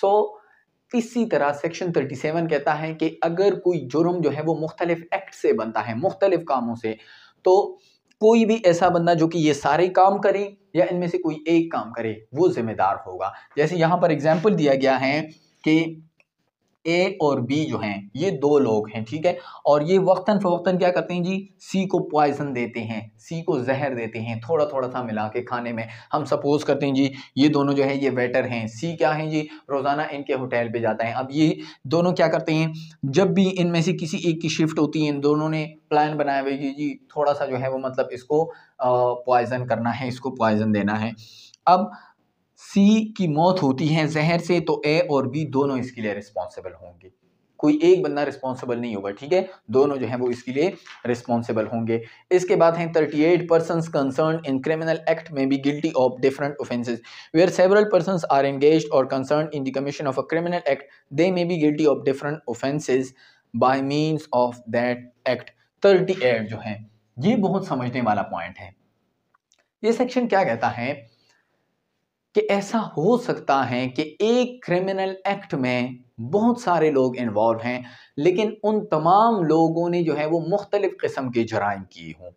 सो so, इसी तरह सेक्शन 37 कहता है कि अगर कोई जुर्म जो है वो मुख्तलिफ एक्ट से बनता है मुख्तलिफ कामों से तो कोई भी ऐसा बंदा जो कि ये सारे काम करे या इनमें से कोई एक काम करे वो जिम्मेदार होगा जैसे यहाँ पर एग्जाम्पल दिया गया है कि ए और बी जो हैं ये दो लोग हैं ठीक है और ये वक्ता फ़वक्ता क्या करते हैं जी सी को पॉइजन देते हैं सी को जहर देते हैं थोड़ा थोड़ा सा मिला के खाने में हम सपोज़ करते हैं जी ये दोनों जो है ये वेटर हैं सी क्या है जी रोज़ाना इनके होटल पे जाता है अब ये दोनों क्या करते हैं जब भी इनमें से किसी एक की शिफ्ट होती है इन दोनों ने प्लान बनाया हुआ जी थोड़ा सा जो है वो मतलब इसको पॉइजन करना है इसको पॉइजन देना है अब सी की मौत होती है जहर से तो ए और बी दोनों इसके लिए रिस्पॉन्सिबल होंगे कोई एक बंदा रिस्पॉन्सिबल नहीं होगा ठीक है दोनों जो है वो इसके लिए रिस्पॉन्सिबल होंगे इसके बाद हैं 38 eight person concern in criminal act may be guilty of different offences where several person are engage और concern in the commission of a criminal act they may be guilty of different offences by means of that act thirty जो है ये बहुत समझने वाला पॉइंट है ये सेक्शन क्या कहता है कि ऐसा हो सकता है कि एक क्रिमिनल एक्ट में बहुत सारे लोग इन्वॉल्व हैं लेकिन उन तमाम लोगों ने जो है वो मुख्तलिफ़ किस्म के जराइम किए हों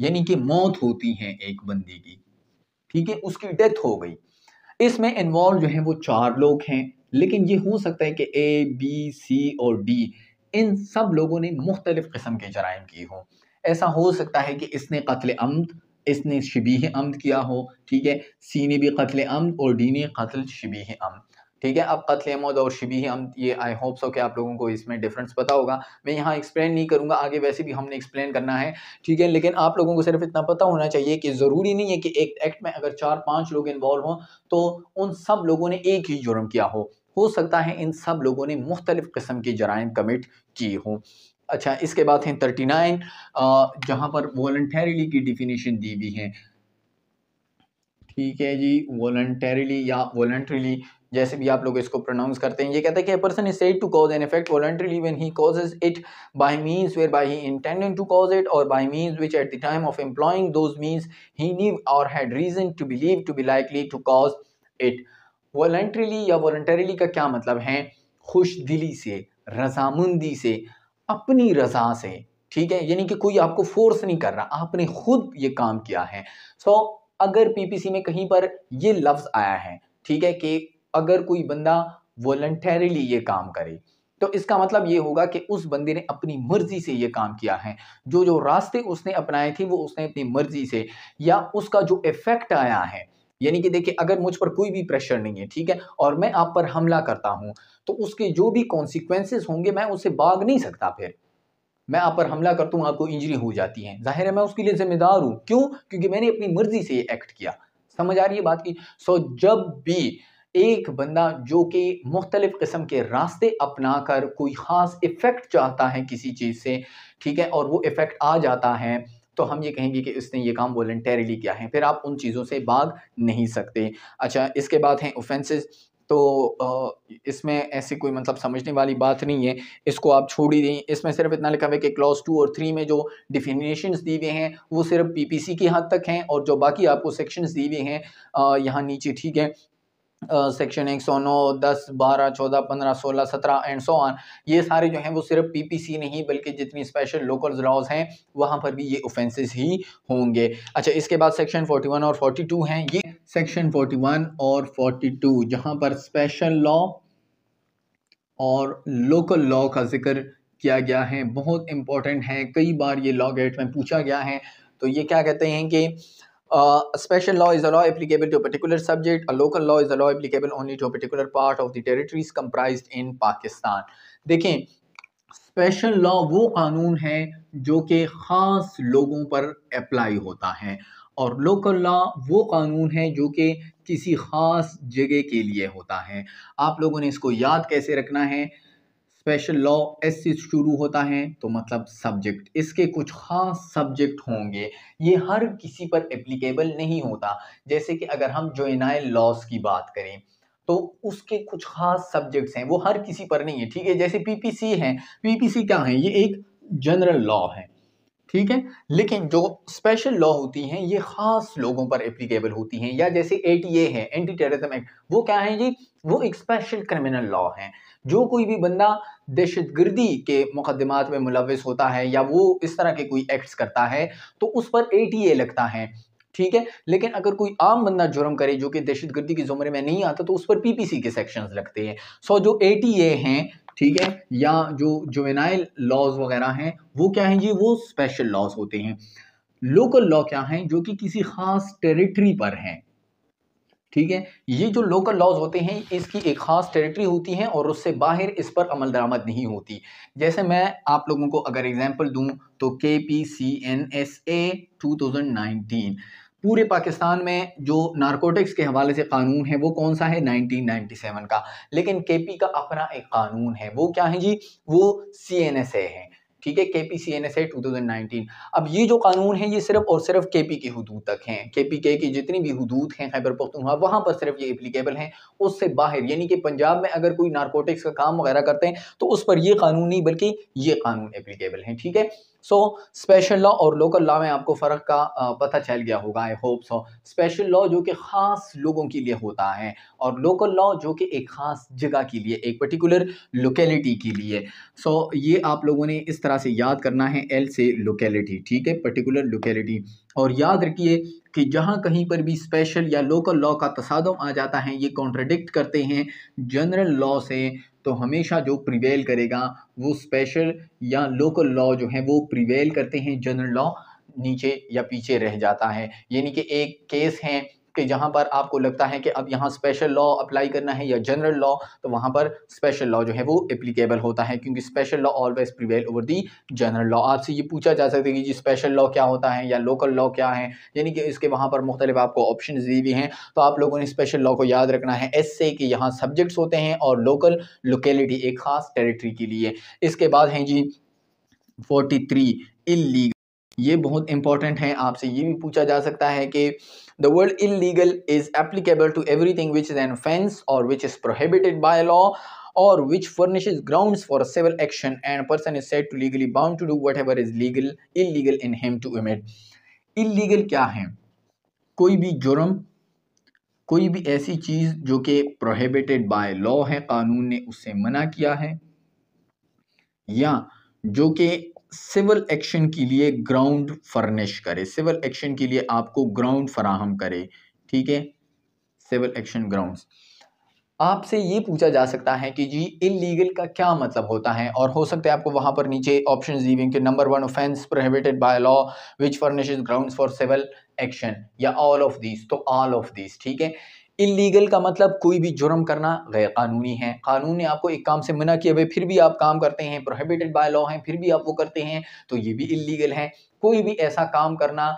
यानी कि मौत होती है एक बंदी की ठीक है उसकी डेथ हो गई इसमें इन्वॉल्व जो है वो चार लोग हैं लेकिन ये हो सकता है कि ए बी सी और डी इन सब लोगों ने मुख्तलिफ़ किस्म के जराइम किए हों ऐसा हो सकता है कि इसने कत्ल अमद इसने शबी अमद किया हो ठीक है सी ने भी कत्ल अमद और डी ने कत्ल शबी अमद ठीक है अब कत्ल अमद और शबी अमद ये आई होप सो कि आप लोगों को इसमें डिफरेंस पता होगा मैं यहाँ एक्सप्लेन नहीं करूँगा आगे वैसे भी हमने एक्सप्लेन करना है ठीक है लेकिन आप लोगों को सिर्फ इतना पता होना चाहिए कि ज़रूरी नहीं है कि एक एक्ट में अगर चार पाँच लोग इन्वॉल्व हों तो उन सब लोगों ने एक ही जुर्म किया हो हो सकता है इन सब लोगों ने मुख्तलिफ़ किस्म के जराइम कमिट किए हों अच्छा इसके बाद हैं थर्टी नाइन जहाँ पर वॉल्टरीली की डिफिनेशन दी हुई है ठीक है जी वॉल्टरीली या वॉल्टरीली जैसे भी आप लोग इसको प्रोनाउंस करते हैं ये कहता है कि person is said to cause an effect voluntarily when he causes it by means whereby he intended to cause it और by means which at the time of employing those means he knew और had reason to believe to be likely to cause it voluntarily या वॉलंटरीली का क्या मतलब है खुश दिली से रजामंदी से अपनी रजा से ठीक है यानी कि कोई आपको फोर्स नहीं कर रहा आपने खुद ये काम किया है सो so, अगर पीपीसी में कहीं पर ये लफ्ज़ आया है ठीक है कि अगर कोई बंदा वॉल्टरीली ये काम करे तो इसका मतलब ये होगा कि उस बंदे ने अपनी मर्जी से ये काम किया है जो जो रास्ते उसने अपनाए थे वो उसने अपनी मर्जी से या उसका जो इफ़ेक्ट आया है यानी कि देखिए अगर मुझ पर कोई भी प्रेशर नहीं है ठीक है और मैं आप पर हमला करता हूँ तो उसके जो भी कॉन्सिक्वेंसेज होंगे मैं उसे भाग नहीं सकता फिर मैं आप पर हमला करता हूँ आपको इंजरी हो जाती है जाहिर है मैं उसके लिए जिम्मेदार हूँ क्यों क्योंकि मैंने अपनी मर्जी से ये एक्ट किया समझ आ रही है बात की सो जब भी एक बंदा जो कि मुख्तलिफ़ किस्म के रास्ते अपना कर कोई ख़ास इफ़ेक्ट चाहता है किसी चीज़ से ठीक है और वो इफ़ेक्ट आ जाता है तो हम ये कहेंगे कि इसने ये काम वॉल्टरली किया है फिर आप उन चीज़ों से भाग नहीं सकते अच्छा इसके बाद हैं ऑफेंसेस तो इसमें ऐसी कोई मतलब समझने वाली बात नहीं है इसको आप छोड़ ही दें इसमें सिर्फ इतना लिखा हुआ है कि क्लॉज टू और थ्री में जो डिफिनेशंस दी हुए हैं वो सिर्फ पीपीसी की हद तक हैं और जो बाकी आपको सेक्शंस दी हुए हैं यहाँ नीचे ठीक है सेक्शन एक सौ नौ दस बारह चौदह पंद्रह सोलह सत्रह एंड सो ऑन ये सारे जो हैं वो सिर्फ पीपीसी नहीं बल्कि जितनी स्पेशल लोकल लॉज हैं वहाँ पर भी ये ऑफेंसेस ही होंगे अच्छा इसके बाद सेक्शन फोर्टी वन और फोर्टी टू हैं ये सेक्शन फोर्टी वन और फोर्टी टू जहाँ पर स्पेशल लॉ और लोकल लॉ का जिक्र किया गया है बहुत इंपॉर्टेंट है कई बार ये लॉ गेट में पूछा गया है तो ये क्या कहते हैं कि a special law is a law applicable to a particular subject. A local law is a law applicable only to a particular part of the territories comprised in Pakistan. dekhen special law वो कानून है जो कि ख़ास लोगों पर अप्लाई होता है और लोकल लॉ वो कानून है जो कि किसी ख़ास जगह के लिए होता है आप लोगों ने इसको याद कैसे रखना है स्पेशल लॉ एस से शुरू होता है तो मतलब सब्जेक्ट इसके कुछ खास सब्जेक्ट होंगे ये हर किसी पर एप्लीकेबल नहीं होता जैसे कि अगर हम जोनाइल लॉस की बात करें तो उसके कुछ खास सब्जेक्ट्स हैं वो हर किसी पर नहीं है ठीक है जैसे पीपीसी है पीपीसी क्या है ये एक जनरल लॉ है ठीक है लेकिन जो स्पेशल लॉ होती हैं ये खास लोगों पर एप्लीकेबल होती हैं या जैसे ए है एंटी टेररिज्म एक्ट वो क्या है जी वो एक स्पेशल क्रिमिनल लॉ है जो कोई भी बंदा दहशत गर्दी के मुकदमात में मुलविस होता है या वो इस तरह के कोई एक्ट्स करता है तो उस पर ए टी ए लगता है ठीक है लेकिन अगर कोई आम बंदा जुर्म करे जो कि दहशत गर्दी के जुमरे में नहीं आता तो उस पर पी पी सी के सेक्शन लगते हैं सो जो ए टी ए हैं ठीक है या जो जुवेनाइल लॉज वगैरह हैं वो क्या हैं जी वो स्पेशल लॉज होते हैं लोकल लॉ क्या हैं जो कि किसी खास टेरिटरी पर हैं ठीक है ये जो लोकल लॉज होते हैं इसकी एक ख़ास टेरिटरी होती है और उससे बाहर इस पर अमल दरामद नहीं होती जैसे मैं आप लोगों को अगर एग्जाम्पल दूँ तो K P C N S A two thousand nineteen पूरे पाकिस्तान में जो नारकोटिक्स के हवाले से कानून है वो कौन सा है 1997 का लेकिन पी का अपना एक कानून है वो क्या है जी वो सी एन एस ए है ठीक है K P C N S है टू नाइनटीन अब ये जो कानून है ये सिर्फ और सिर्फ के पी के हदूद तक हैं के पी के की जितनी भी हदूद हैं खैबर पख्तूनवा हाँ, वहाँ पर सिर्फ ये एप्लीकेबल हैं उससे बाहर यानी कि पंजाब में अगर कोई नारकोटिक्स का काम वगैरह करते हैं तो उस पर ये कानून नहीं बल्कि ये कानून एप्लीकेबल हैं ठीक है सो स्पेशल लॉ और लोकल लॉ में आपको फ़र्क का पता चल गया होगा I hope so special law जो कि ख़ास लोगों के लिए होता है और लोकल लॉ जो कि एक ख़ास जगह के लिए एक पर्टिकुलर लोकेलिटी के लिए सो so, ये आप लोगों ने इस तरह से याद करना है एल से लोकेलिटी ठीक है पर्टिकुलर लोकेलिटी और याद रखिए कि जहाँ कहीं पर भी स्पेशल या लोकल लॉ का तसादम आ जाता है ये कॉन्ट्रडिक्ट करते हैं जनरल लॉ से तो हमेशा जो प्रिवेल करेगा वो स्पेशल या लोकल लॉ जो है वो प्रिवेल करते हैं जनरल लॉ नीचे या पीछे रह जाता है यानी कि एक केस है कि जहां पर आपको लगता है कि अब यहाँ स्पेशल लॉ अप्लाई करना है या जनरल लॉ तो वहां पर स्पेशल लॉ जो है वो एप्लीकेबल होता है क्योंकि special law always prevail over the general law आपसे ये पूछा जा सकता है कि जी स्पेशल लॉ क्या होता है या लोकल लॉ क्या है यानी कि इसके वहाँ पर मुख्तलिफ आपको ऑप्शन दी हुई हैं तो आप लोगों ने स्पेशल लॉ को याद रखना है एस से कि यहाँ सब्जेक्ट्स होते हैं और लोकल लोकेलिटी एक ख़ास टेरिटरी के लिए इसके बाद हैं जी फोर्टी थ्री इलीगल ये बहुत इंपॉर्टेंट है आपसे ये भी पूछा जा सकता है कि the word illegal is applicable to everything which is an offence और which is prohibited by law और which furnish ground for civil action and person is said to legally bound to do whatever is legal illegal in him to omit illegal क्या है कोई भी जुर्म कोई भी ऐसी चीज जो कि प्रोहेबिटेड बाय लॉ है कानून ने उससे मना किया है या जो कि सिविल एक्शन के लिए ग्राउंड फर्निश करे सिविल एक्शन के लिए आपको ग्राउंड फराहम करे ठीक है सिविल एक्शन ग्राउंड्स आपसे ये पूछा जा सकता है कि जी इलीगल का क्या मतलब होता है और हो सकता है आपको वहाँ पर नीचे ऑप्शन दी के number one offence prohibited by law which furnish ground for civil action या ऑल ऑफ दिस तो ऑल ऑफ दिस ठीक है इलीगल का मतलब कोई भी जुर्म करना गैर कानूनी है कानून ने आपको एक काम से मना किया भाई फिर भी आप काम करते हैं प्रोहिबिटेड बाय लॉ हैं फिर भी आप वो करते हैं तो ये भी इलीगल है कोई भी ऐसा काम करना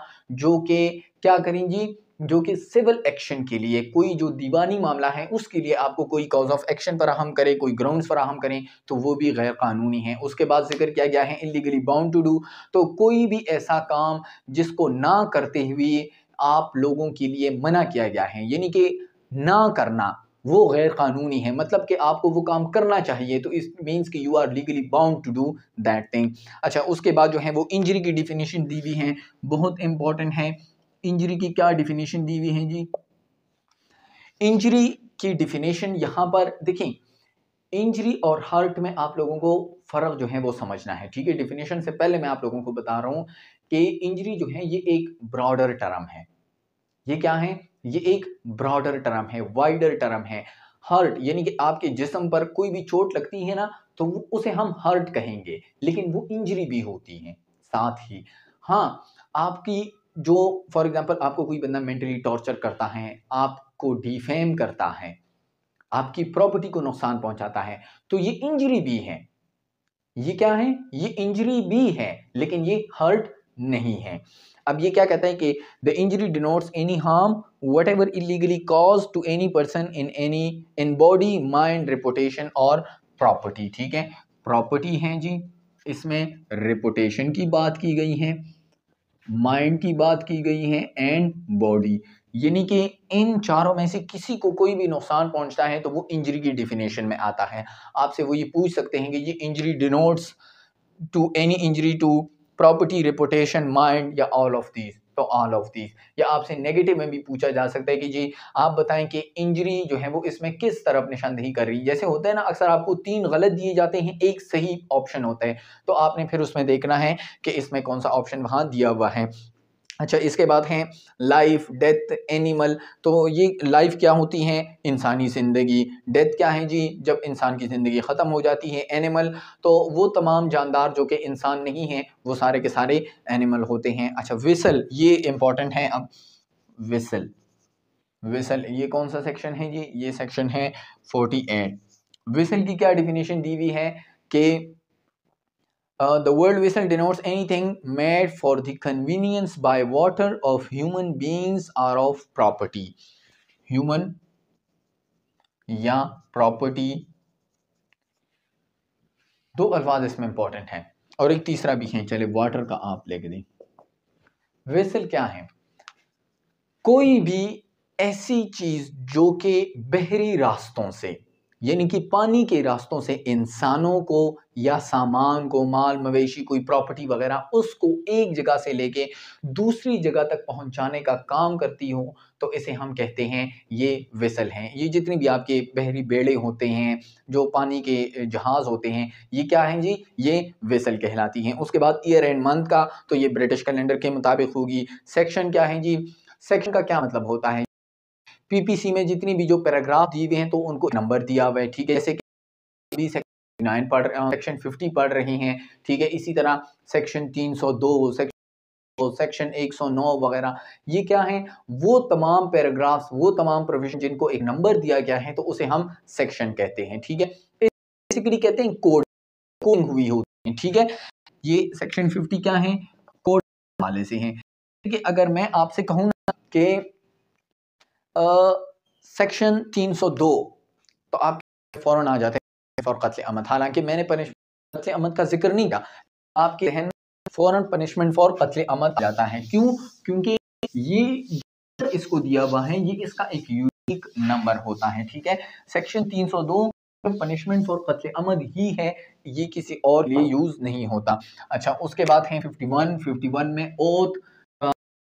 जो कि क्या करें जी जो कि सिविल एक्शन के लिए कोई जो दीवानी मामला है उसके लिए आपको कोई कॉज ऑफ एक्शन फराहम करे कोई ग्राउंड फराहम करें तो वो भी गैर कानूनी है उसके बाद जिक्र किया गया है इलीगली बाउंड टू डू तो कोई भी ऐसा काम जिसको ना करते हुए आप लोगों के लिए मना किया गया है यानी कि ना करना वो गैर कानूनी है मतलब कि आपको वो काम करना चाहिए तो इस मीन्स कि you are legally bound to do that thing अच्छा उसके बाद जो है वो इंजरी की डिफिनीशन दी हुई है बहुत इंपॉर्टेंट है इंजरी की क्या डिफिनीशन दी हुई है जी इंजरी की डिफिनीशन यहाँ पर देखें इंजरी और हर्ट में आप लोगों को फ़र्क जो है वो समझना है ठीक है डिफिनेशन से पहले मैं आप लोगों को बता रहा हूँ कि इंजरी जो है ये एक ब्रॉडर टर्म है ये क्या है ये एक ब्रॉडर टर्म है वाइडर टर्म है हर्ट यानी कि आपके जिसम पर कोई भी चोट लगती है ना तो वो उसे हम हर्ट कहेंगे लेकिन वो इंजरी भी होती है साथ ही हाँ आपकी जो फॉर एग्जाम्पल आपको कोई बंदा मेंटली टॉर्चर करता है आपको डिफेम करता है आपकी प्रॉपर्टी को नुकसान पहुंचाता है तो ये इंजरी भी है ये क्या है ये इंजरी भी है लेकिन ये हर्ट नहीं है अब ये क्या कहते हैं कि the injury denotes any harm whatever illegally caused to any person in any in body mind reputation or property ठीक है property है जी इसमें reputation की बात की गई है माइंड की बात की गई है एंड बॉडी यानी कि इन चारों में से किसी को कोई भी नुकसान पहुंचता है तो वो इंजरी की डिफिनेशन में आता है आपसे वो ये पूछ सकते हैं कि ये injury denotes to any injury to property reputation mind या ऑल ऑफ दीज तो ऑल ऑफ दीज या आपसे नेगेटिव में भी पूछा जा सकता है कि जी आप बताएं कि इंजरी जो है वो इसमें किस तरफ निशानदेही कर रही है जैसे होता है ना अक्सर आपको तीन गलत दिए जाते हैं एक सही ऑप्शन होता है तो आपने फिर उसमें देखना है कि इसमें कौन सा ऑप्शन वहाँ दिया हुआ है अच्छा इसके बाद हैं लाइफ डेथ एनिमल तो ये लाइफ क्या होती है इंसानी ज़िंदगी डेथ क्या है जी जब इंसान की ज़िंदगी ख़त्म हो जाती है एनिमल तो वो तमाम जानदार जो कि इंसान नहीं हैं वो सारे के सारे एनिमल होते हैं अच्छा विसल ये इम्पॉर्टेंट है अब विसल विसल ये कौन सा सेक्शन है जी ये सेक्शन है फोर्टी एट विसल की क्या डिफिनेशन दी हुई है कि Uh, the word vessel denotes anything made for the convenience by water of human beings or of property. Human या प्रॉपर्टी दो अल्फाज इसमें इंपॉर्टेंट हैं और एक तीसरा भी है चले वाटर का आप लेके दें वेसल क्या है कोई भी ऐसी चीज जो कि बहरी रास्तों से यानी कि पानी के रास्तों से इंसानों को या सामान को माल मवेशी कोई प्रॉपर्टी वगैरह उसको एक जगह से लेके दूसरी जगह तक पहुंचाने का काम करती हो तो इसे हम कहते हैं ये वेसल हैं ये जितने भी आपके बहरी बेड़े होते हैं जो पानी के जहाज़ होते हैं ये क्या हैं जी ये वेसल कहलाती हैं उसके बाद ईयर एंड मंथ का तो ये ब्रिटिश कैलेंडर के मुताबिक होगी सेक्शन क्या है जी सेक्शन का क्या मतलब होता है पीपीसी में जितनी भी जो पैराग्राफ दिए हुए हैं तो उनको नंबर दिया हुआ है ठीक है जैसे कि नाइन पढ़ सेक्शन फिफ्टी पढ़ रहे हैं ठीक है इसी तरह सेक्शन तीन सौ दो सेक्शन सेक्शन 109 वगैरह ये क्या है वो तमाम पैराग्राफ्स वो तमाम प्रोविजन जिनको एक नंबर दिया गया है तो उसे हम सेक्शन कहते हैं ठीक है बेसिकली कहते हैं कोड कोडिंग हुई होती है ठीक है ये सेक्शन 50 क्या है कोड वाले से है ठीक है अगर मैं आपसे कहूँ कि सेक्शन 302 तो आप फौरन आ जाते हैं फॉर कत्ल अमद हालांकि मैंने पनिशमेंट कत्ल अमद का जिक्र नहीं किया आपके जहन फौरन पनिशमेंट फॉर कत्ल अमद आ जाता है क्यों क्योंकि ये इसको दिया हुआ है ये इसका एक यूनिक नंबर होता है ठीक है सेक्शन 302 पनिशमेंट फॉर कत्ल अमद ही है ये किसी और लिए यूज़ नहीं होता अच्छा उसके बाद है 51 51 में ओथ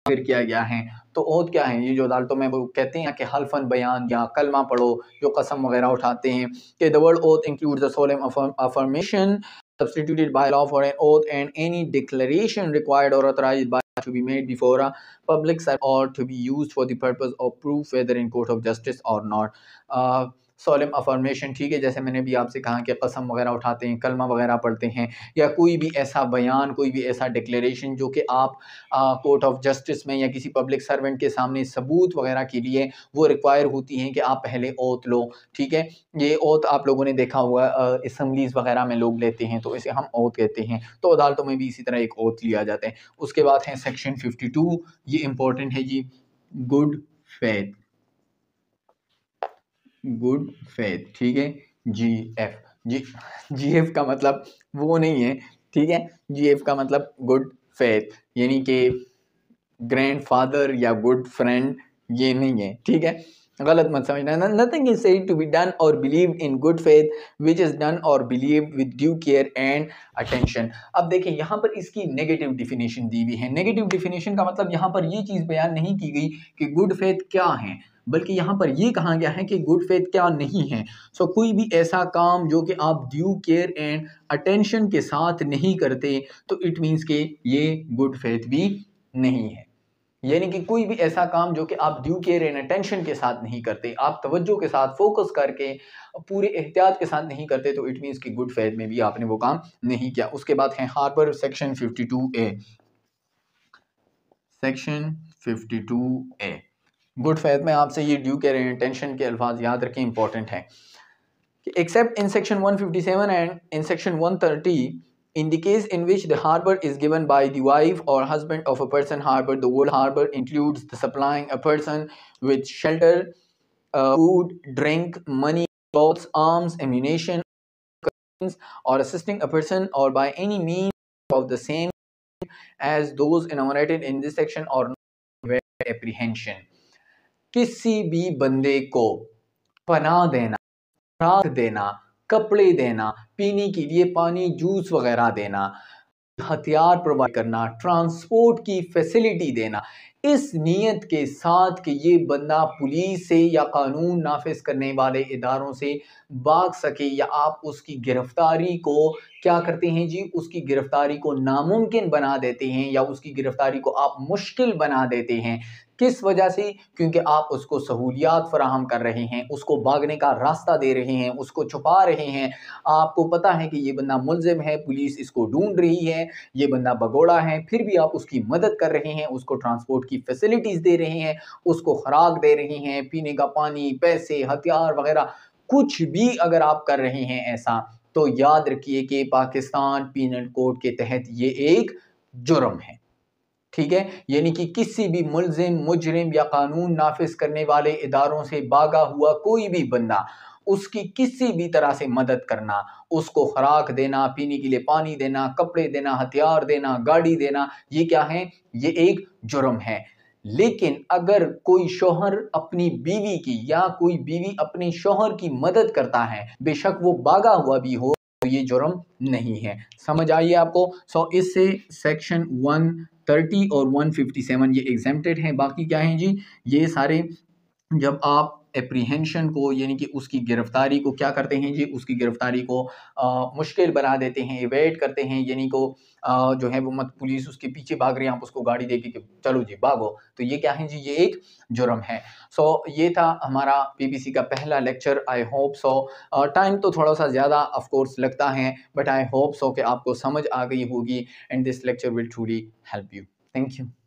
फिर किया गया है तो ओद क्या है ये जो अदालतों में वो कहते हैं कि हल्फन बयान या कलमा पढ़ो जो कसम वगैरह उठाते हैं कि the world oath include affirmation substituted by law for an oath and any declaration required और authorise to be made before a public sir और to be use for the purpose of proof whether in court of justice और नॉट सोलम अफॉर्मेशन ठीक है जैसे मैंने भी आपसे कहा कि कसम वगैरह उठाते हैं कलमा वगैरह पढ़ते हैं या कोई भी ऐसा बयान कोई भी ऐसा डिक्लेरेशन जो कि आप कोर्ट ऑफ जस्टिस में या किसी पब्लिक सर्वेंट के सामने सबूत वगैरह के लिए वो रिक्वायर होती हैं कि आप पहले ओत लो ठीक है ये ओत आप लोगों ने देखा हुआ इसम्बलीज वगैरह में लोग लेते हैं तो इसे हम ओत कहते हैं तो अदालतों में भी इसी तरह एक ओत लिया जाता है उसके बाद है सेक्शन फिफ्टी टू ये इम्पोर्टेंट है जी गुड फेथ गुड फेथ ठीक है जी एफ जी जी एफ का मतलब वो नहीं है ठीक है जी एफ का मतलब गुड फेथ यानी कि ग्रैंड फादर या गुड फ्रेंड ये नहीं है ठीक है गलत मत समझना nothing is said to be done और believe in good faith which is done और believe with due care and attention अब देखें यहाँ पर इसकी नेगेटिव डिफिनेशन दी हुई है नेगेटिव डिफिनेशन का मतलब यहाँ पर ये चीज़ बयान नहीं की गई कि गुड फेथ क्या है बल्कि यहाँ पर ये कहा गया है कि गुड फेथ क्या नहीं है सो so, कोई भी ऐसा काम जो कि आप ड्यू केयर एंड अटेंशन के साथ नहीं करते तो इट मीन्स के ये गुड फेथ भी नहीं है यानी कि कोई भी ऐसा काम जो कि आप ड्यू केयर एंड अटेंशन के साथ नहीं करते आप तवज्जो के साथ फोकस करके पूरे एहतियात के साथ नहीं करते तो इट मीन्स कि गुड फेथ में भी आपने वो काम नहीं किया उसके बाद है harbour section two A section two A good faith में आपसे ये ड्यू कह रहे हैं टेंशन के अल्फाज याद रखें इंपॉर्टेंट हैं except in section 157 and in section 130 in the case in which the harbour is given by the wife और husband of a person harbour the world harbour includes the supplying a person with shelter food drink money clothes arms ammunition और असिस्टिंग अ पर्सन और by any mean of the same as those in this section और एप्रीहेंशन किसी भी बंदे को पना देना रात देना कपड़े देना पीने के लिए पानी जूस वगैरह देना हथियार प्रोवाइड करना ट्रांसपोर्ट की फैसिलिटी देना इस नीयत के साथ कि ये बंदा पुलिस से या कानून नाफिज करने वाले इदारों से भाग सके या आप उसकी गिरफ़्तारी को क्या करते हैं जी उसकी गिरफ़्तारी को नामुमकिन बना देते हैं या उसकी गिरफ़्तारी को आप मुश्किल बना देते हैं किस वजह से क्योंकि आप उसको सहूलियात फराहम कर रहे हैं उसको भागने का रास्ता दे रहे हैं उसको छुपा रहे हैं आपको पता है कि ये बंदा मुलजिम है पुलिस इसको ढूंढ रही है ये बंदा भगोड़ा है फिर भी आप उसकी मदद कर रहे हैं उसको ट्रांसपोर्ट की फैसिलिटीज़ दे रहे हैं उसको खुराक दे रहे हैं पीने का पानी पैसे हथियार वगैरह कुछ भी अगर आप कर रहे हैं ऐसा तो याद रखिए कि पाकिस्तान पीनल कोड के तहत ये एक जुर्म है ठीक है यानी कि किसी भी मुलजिम मुजरिम या कानून नाफिज करने वाले इदारों से बागा हुआ कोई भी बंदा उसकी किसी भी तरह से मदद करना उसको खुराक देना पीने के लिए पानी देना कपड़े देना हथियार देना गाड़ी देना ये क्या है ये एक जुर्म है लेकिन अगर कोई शोहर अपनी बीवी की या कोई बीवी अपने शोहर की मदद करता है बेशक वो बागा हुआ भी हो तो ये जुर्म नहीं है समझ आइए आपको सो इससे सेक्शन वन थर्टी और वन फिफ्टी सेवन ये एग्जेम्प्टेड हैं बाकी क्या हैं जी ये सारे जब आप एप्रीहेंशन को यानी कि उसकी गिरफ्तारी को क्या करते हैं जी उसकी गिरफ्तारी को आ, मुश्किल बना देते हैं वेट करते हैं यानी को आ, जो है वो मत पुलिस उसके पीछे भाग रही है आप उसको गाड़ी देके कि चलो जी भागो तो ये क्या है जी ये एक जुर्म है सो so, ये था हमारा पीबीसी का पहला lecture I hope so time तो थोड़ा सा ज़्यादा ऑफकोर्स लगता है बट आई होप सो कि आपको समझ आ गई होगी and this lecture will truly help you thank you